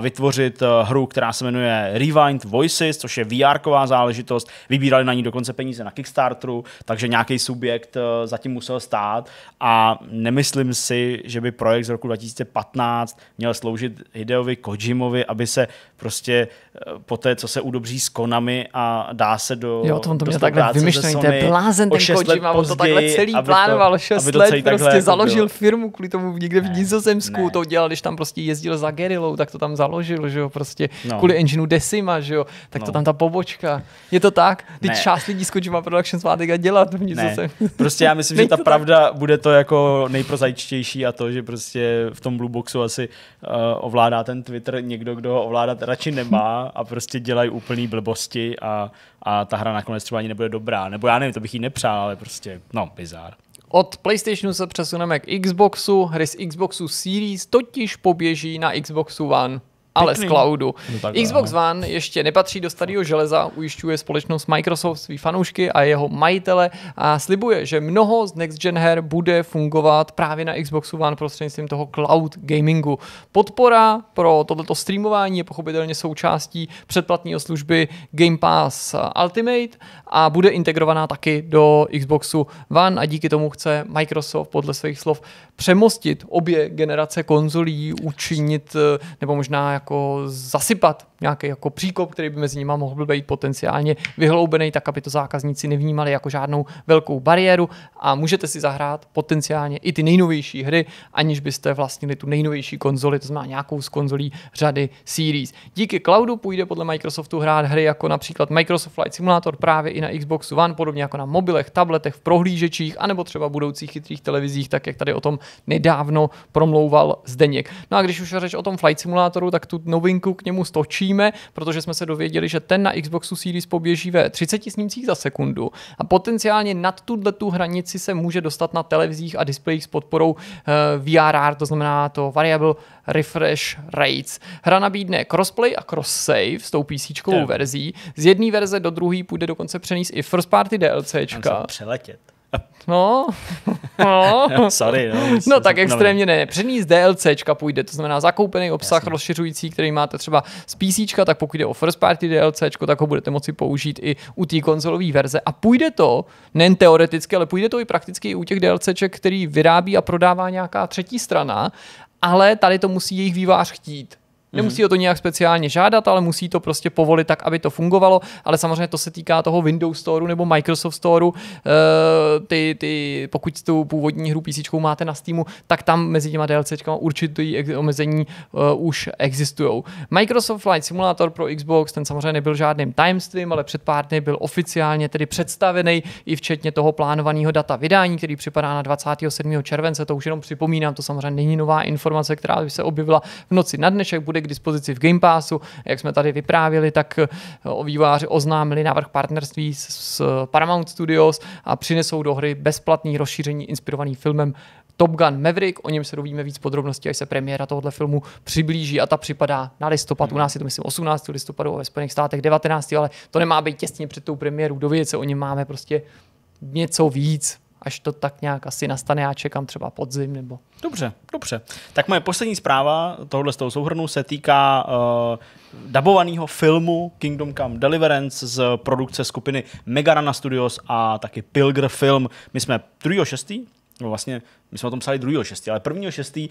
vytvořit hru, která se jmenuje Rewind Voices, což je VR záležitost. Vybírali na ní dokonce peníze na Kickstarteru, takže nějaký subjekt zatím musel stát a nemyslím si, že by projekt z roku 2015 měl sloužit ideově Hideovi Kojimovi, aby se prostě eh, po té, co se udobří s Konami a dá se do Jo, to on to měl takhle vymyšlený, to je blázen ten Kojima, on to takhle celý aby plánoval, šest aby to let prostě jako založil bylo. firmu kvůli tomu někde v Nizozemsku, ne. to dělal, když tam prostě jezdil za Gerilou, tak to tam založil, že jo, prostě no. kvůli engineu Decima, že jo, tak no. to tam ta pobočka. Je to tak? Teď část lidí s Kojima Productions má teďka dělat v Nizozemsku. *laughs* Prostě já myslím, že ta pravda bude to jako nejprozajčtější a to, že prostě v tom Blue Boxu asi uh, ovládá ten ten Twitter někdo, kdo ho ovládat radši nemá a prostě dělají úplný blbosti a, a ta hra nakonec třeba ani nebude dobrá. Nebo já nevím, to bych jí nepřál, ale prostě, no, bizár. Od PlayStationu se přesuneme k Xboxu. Hry z Xboxu Series totiž poběží na Xboxu One ale z cloudu. No Xbox aha. No. One ještě nepatří do starého železa, ujišťuje společnost Microsoft svý fanoušky a jeho majitele a slibuje, že mnoho z next gen her bude fungovat právě na Xboxu One prostřednictvím toho cloud gamingu. Podpora pro tohleto streamování je pochopitelně součástí předplatného služby Game Pass Ultimate a bude integrovaná taky do Xboxu One a díky tomu chce Microsoft podle svých slov přemostit obě generace konzolí, učinit eh, nebo možná jako zasypat nějaký jako příkop, který by mezi nimi mohl být potenciálně vyhloubený, tak aby to zákazníci nevnímali jako žádnou velkou bariéru a můžete si zahrát potenciálně i ty nejnovější hry, aniž byste vlastnili tu nejnovější konzoli, to znamená nějakou z konzolí řady Series. Díky cloudu půjde podle Microsoftu hrát hry jako například Microsoft Flight Simulator právě i na Xbox One, podobně jako na mobilech, tabletech, v prohlížečích, anebo třeba budoucích chytrých televizích, tak jak tady o tom nedávno promlouval Zdeněk. No a když už řeč o tom Flight Simulatoru, tak tu novinku k němu stočí nevíme, protože jsme se dověděli, že ten na Xboxu Series poběží ve 30 snímcích za sekundu a potenciálně nad tuhle tu hranici se může dostat na televizích a displejích s podporou eh, VRR, to znamená to Variable Refresh Rates. Hra nabídne crossplay a cross-save s tou PC verzí. Z jedné verze do druhé půjde dokonce přenést i first party DLCčka. přeletět. No, no. *laughs* Sorry, no, no tak extrémně ne. Přenést DLCčka půjde, to znamená zakoupený obsah Jasně. rozšiřující, který máte třeba z PC, tak pokud jde o first party DLCčko, tak ho budete moci použít i u té konzolové verze. A půjde to nejen teoreticky, ale půjde to i prakticky i u těch DLCček, který vyrábí a prodává nějaká třetí strana, ale tady to musí jejich vývář chtít Nemusí o to nějak speciálně žádat, ale musí to prostě povolit tak, aby to fungovalo. Ale samozřejmě to se týká toho Windows Store nebo Microsoft Store. Uh, ty, ty, pokud tu původní hru PC máte na Steamu, tak tam mezi těma DLCčkama určitý omezení uh, už existují. Microsoft Flight Simulator pro Xbox, ten samozřejmě nebyl žádným tajemstvím, ale před pár dny byl oficiálně tedy představený i včetně toho plánovaného data vydání, který připadá na 27. července. To už jenom připomínám, to samozřejmě není nová informace, která by se objevila v noci na dnešek. Bude k dispozici v Game Passu. Jak jsme tady vyprávěli, tak eh, výváři oznámili návrh partnerství s Paramount Studios a přinesou do hry bezplatný rozšíření inspirovaný filmem Top Gun Maverick, o něm se dovíme víc podrobností, až se premiéra tohoto filmu přiblíží a ta připadá na listopad. U hmm. nás je to myslím 18. listopadu a ve Spojených státech 19. ale to nemá být těsně před tou premiérou. Dovědět se o něm máme prostě něco víc až to tak nějak asi nastane. Já čekám třeba podzim nebo... Dobře, dobře. Tak moje poslední zpráva tohle z toho souhrnu se týká uh, dabovaného filmu Kingdom Come Deliverance z produkce skupiny Megarana Studios a taky Pilgr Film. My jsme 2.6 no vlastně, my jsme o tom psali 2.6., ale 1.6. Uh, eh,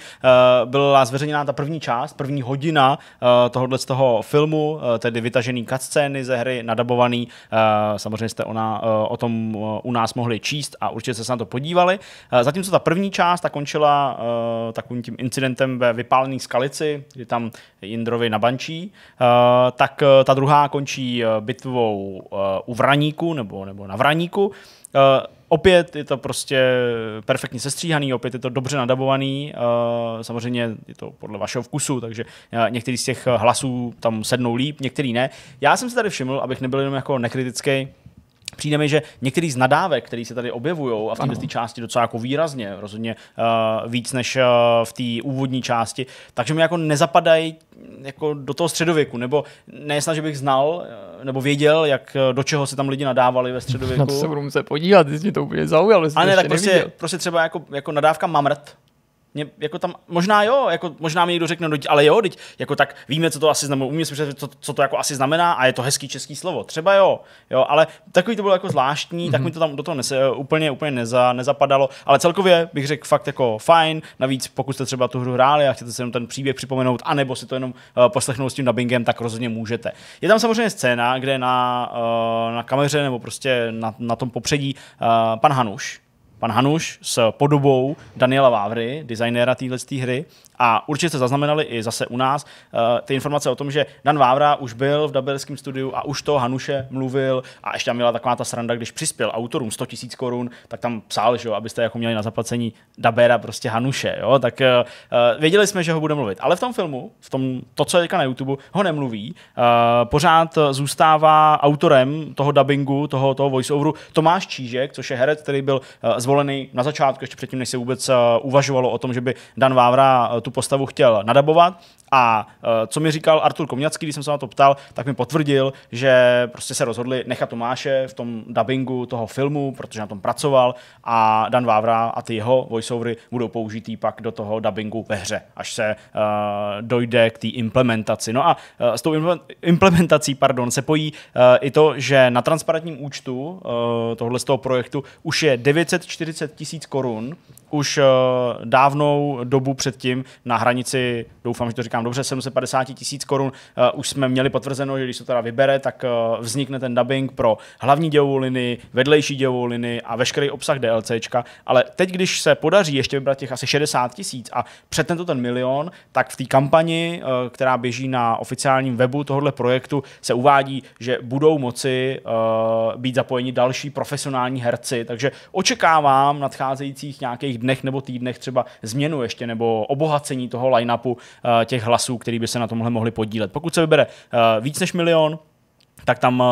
byla zveřejněná ta první část, první hodina uh, tohohle z toho filmu, uh, tedy vytažený cutscény ze hry, nadabovaný, uh, samozřejmě jste ona, uh, o tom uh, u nás mohli číst a určitě jste se na to podívali. Uh, zatímco ta první část, ta končila uh, takovým tím incidentem ve vypálené skalici, kdy tam Jindrovi nabančí, uh, tak uh, ta druhá končí uh, bitvou uh, u Vraníku, nebo, nebo na Vraníku, Opět je to prostě perfektně sestříhaný, opět je to dobře nadabovaný, eh, samozřejmě je to podle vašeho vkusu, takže eh, některý z těch hlasů tam sednou líp, některý ne. Já jsem se tady všiml, abych nebyl jenom jako nekritický, Přijde mi, že některý z nadávek, které se tady objevují a v té části docela jako výrazně, rozhodně uh, víc než uh, v té úvodní části, takže mi jako nezapadají jako do toho středověku, nebo nejsnad, že bych znal eh, nebo věděl, jak do čeho se tam lidi nadávali ve středověku. *laughs* Na to se budu muset podívat, jestli to úplně zaujalo. Ale ne, tak prostě, prostě třeba jako, jako nadávka mamrt, mě, jako tam, možná jo, jako, možná mi někdo řekne, no, ale jo, teď, jako tak víme, co to asi znamená, umíme si co, co, to jako asi znamená a je to hezký český slovo, třeba jo, jo, ale takový to bylo jako zvláštní, mm-hmm. tak mi mhm. to tam do toho nese, úplně, úplně neza, nezapadalo, ale celkově bych řekl fakt jako fajn, navíc pokud jste třeba tu hru hráli a chcete si jenom ten příběh připomenout, anebo si to jenom uh, poslechnout s tím dubbingem, tak rozhodně můžete. Je tam samozřejmě scéna, kde na, uh, na kameře nebo prostě na, na tom popředí uh, pan Hanuš, pan Hanuš s podobou Daniela Vávry, designéra téhle hry, a určitě jste zaznamenali i zase u nás eh, ty informace o tom, že Dan Vávra už byl v daberském studiu a už to Hanuše mluvil a ještě tam měla taková ta sranda, když přispěl autorům 100 000 korun, tak tam psal, že jo, abyste jako měli na zaplacení dabera prostě Hanuše, jo, tak uh, věděli jsme, že ho bude mluvit. Ale v tom filmu, v tom, to, co je teďka na YouTube, ho nemluví. Uh, pořád zůstává autorem toho dubbingu, toho, toho voiceoveru Tomáš Čížek, což je herec, který byl uh, zvolený na začátku, ještě předtím, než se vůbec uh, uvažovalo o tom, že by Dan Vávra uh, tu postavu chtěl nadabovat. A e, co mi říkal Artur Komňacký, když jsem se na to ptal, tak mi potvrdil, že prostě se rozhodli nechat Tomáše v tom dubbingu toho filmu, protože na tom pracoval a Dan Vávra a ty jeho voiceovery budou použitý pak do toho dubbingu ve hře, až se uh, dojde k té implementaci. No a uh, s tou implementací pardon, se pojí uh, i to, že na transparentním účtu uh, tohle z toho projektu už je 940 tisíc korun už eh, dávnou dobu předtím na hranici, doufám, že to říkám dobře, 750 tisíc korun, eh, už jsme měli potvrzeno, že když se teda vybere, tak eh, vznikne ten dubbing pro hlavní dějovou linii, vedlejší dějovou linii a veškerý obsah DLCčka, ale teď, když se podaří ještě vybrat těch asi 60 tisíc a před tento ten milion, tak v té kampani, která běží na oficiálním webu tohohle projektu, se uvádí, že budou moci být zapojeni další profesionální herci, takže očekávám nadcházejících nějakých posledních dnech nebo týdnech třeba změnu ještě nebo obohacení toho line-upu eh, těch hlasů, který by se na tomhle mohli podílet. Pokud se vybere eh, víc než milion, tak tam uh,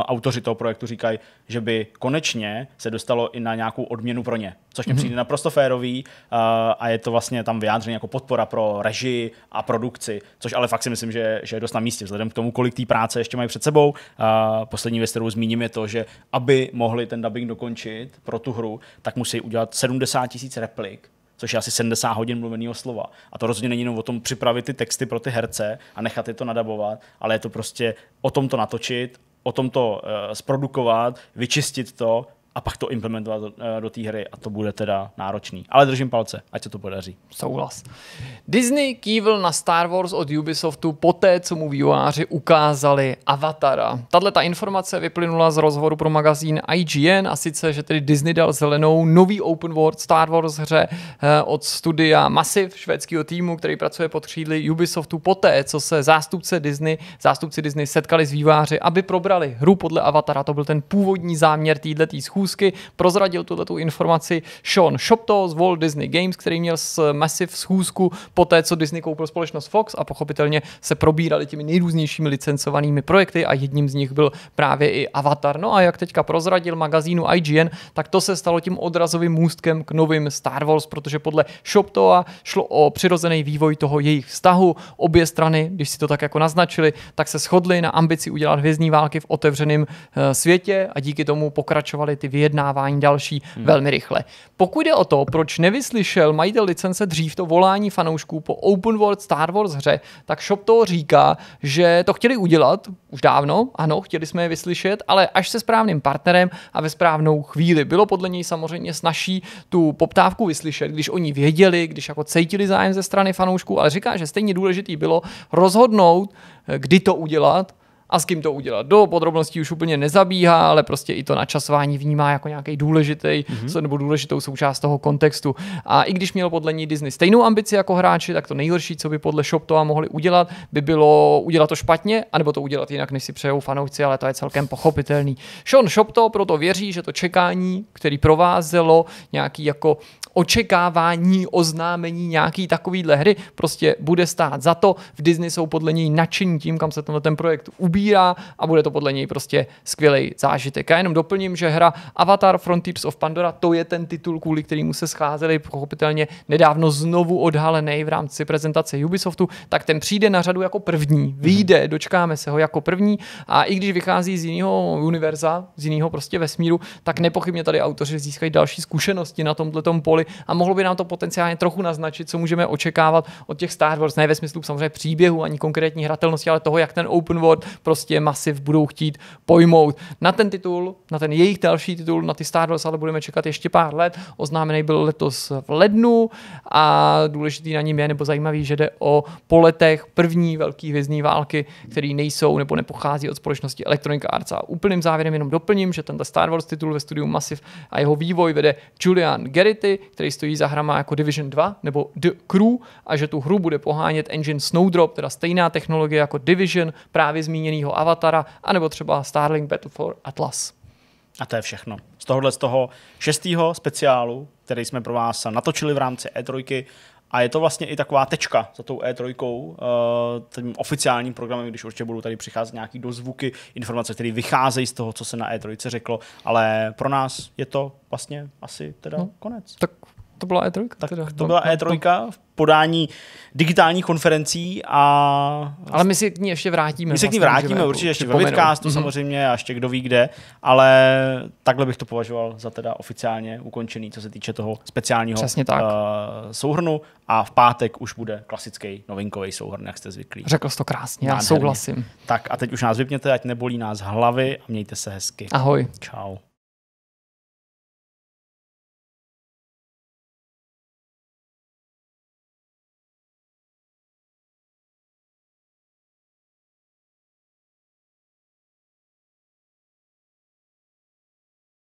autoři toho projektu říkají, že by konečně se dostalo i na nějakou odměnu pro ně, což mě mm-hmm. přijde naprosto férový uh, a je to vlastně tam vyjádření jako podpora pro režii a produkci, což ale fakt si myslím, že, že je dost na místě, vzhledem k tomu, kolik té práce ještě mají před sebou. Uh, poslední věc, kterou zmíním, je to, že aby mohli ten dubbing dokončit pro tu hru, tak musí udělat 70 tisíc replik což je asi 70 hodin mluveného slova. A to rozhodně není jenom o tom připravit ty texty pro ty herce a nechat je to nadabovat, ale je to prostě o tom to natočit, o tom to uh, zprodukovat, vyčistit to, a pak to implementovat do, eh, do té hry a to bude teda náročný. Ale držím palce, ať se to podaří. Souhlas. Disney kývil na Star Wars od Ubisoftu poté, co mu vývojáři ukázali Avatara. Tahle ta informace vyplynula z rozhovoru pro magazín IGN a sice, že tedy Disney dal zelenou nový open world Star Wars hře eh, od studia Massive, švédského týmu, který pracuje pod křídly Ubisoftu poté, co se zástupce Disney, zástupci Disney setkali s výváři, aby probrali hru podle Avatara. To byl ten původní záměr této schůzky schůzky prozradil tuto informaci Sean Shopto z Walt Disney Games, který měl s Massive schůzku po té, co Disney koupil společnost Fox a pochopitelně se probírali těmi nejrůznějšími licencovanými projekty a jedním z nich byl právě i Avatar. No a jak teďka prozradil magazínu IGN, tak to se stalo tím odrazovým můstkem k novým Star Wars, protože podle Shoptoa šlo o přirozený vývoj toho jejich vztahu. Obě strany, když si to tak jako naznačili, tak se shodli na ambici udělat hvězdní války v otevřeném eh, světě a díky tomu pokračovali ty vyjednávání další hmm. velmi rychle. Pokud jde o to, proč nevyslyšel majitel licence dřív to volání fanoušků po Open World Star Wars hře, tak Shop to říká, že to chtěli udělat už dávno, ano, chtěli jsme je vyslyšet, ale až se správným partnerem a ve správnou chvíli. Bylo podle něj samozřejmě snaží tu poptávku vyslyšet, když oni věděli, když jako cítili zájem ze strany fanoušků, ale říká, že stejně důležitý bylo rozhodnout, eh, kdy to udělat a s kým to udělat. Do podrobností už úplně nezabíhá, ale prostě i to načasování vnímá jako nějaký důležitý mm-hmm. nebo důležitou součást toho kontextu. A i když měl podle ní Disney stejnou ambici jako hráči, tak to nejhorší, co by podle a mohli udělat, by bylo udělat to špatně, anebo to udělat jinak, než si přejou fanoušci, ale to je celkem pochopitelný. Sean to proto věří, že to čekání, který provázelo nějaký jako očekávání oznámení nějaký takovýhle hry prostě bude stát za to. V Disney jsou podle něj nadšení tím, kam se tenhle ten projekt ubírá a bude to podle něj prostě skvělý zážitek. A jenom doplním, že hra Avatar Frontiers of Pandora, to je ten titul, kvůli kterému se scházeli pochopitelně nedávno znovu odhalený v rámci prezentace Ubisoftu, tak ten přijde na řadu jako první, vyjde, mhm. dočkáme se ho jako první a i když vychází z jiného univerza, z jiného prostě vesmíru, tak nepochybně tady autoři získají další zkušenosti na tomto poli roli a mohlo by nám to potenciálně trochu naznačit, co můžeme očekávat od těch Star Wars, ne ve smyslu samozřejmě příběhu ani konkrétní hratelnosti, ale toho, jak ten open world prostě masiv budou chtít pojmout. Na ten titul, na ten jejich další titul, na ty Star Wars ale budeme čekat ještě pár let. Oznámený byl letos v lednu a důležitý na něm je nebo zajímavý, že jde o poletech první velký hvězdní války, které nejsou nebo nepochází od společnosti Electronic Arts. A úplným závěrem jenom doplním, že tenhle Star Wars titul ve studiu Massive a jeho vývoj vede Julian Gerity, který stojí za hrama jako Division 2 nebo The Crew a že tu hru bude pohánět engine Snowdrop, teda stejná technologie jako Division, právě zmíněného Avatara, anebo třeba Starlink Battle for Atlas. A to je všechno. Z tohohle z toho šestého speciálu, který jsme pro vás natočili v rámci E3, a je to vlastně i taková tečka za tou E3, uh, eh, tím oficiálním programem, když určitě budou tady přicházet nějaký dozvuky, informace, které vycházejí z toho, co se na E3 řeklo, ale pro nás je to vlastně asi teda no, konec. Tak to byla E3? Tak teda. to byla no, no, E3 v podání digitálních konferencí a... Ale my se k ní ještě vrátíme. My se k ní vlastně, vrátíme jako určitě, ještě ve Vidcastu mm-hmm. samozřejmě a ještě kdo ví kde, ale takhle bych to považoval za teda oficiálně ukončený, co se týče toho speciálního tak. Uh, souhrnu a v pátek už bude klasický novinkový souhrn, jak jste zvyklí. Řekl jsi to krásně, Nádherně. já souhlasím. Tak a teď už nás vypněte, ať nebolí nás hlavy a mějte se hezky. Ahoj. Čau.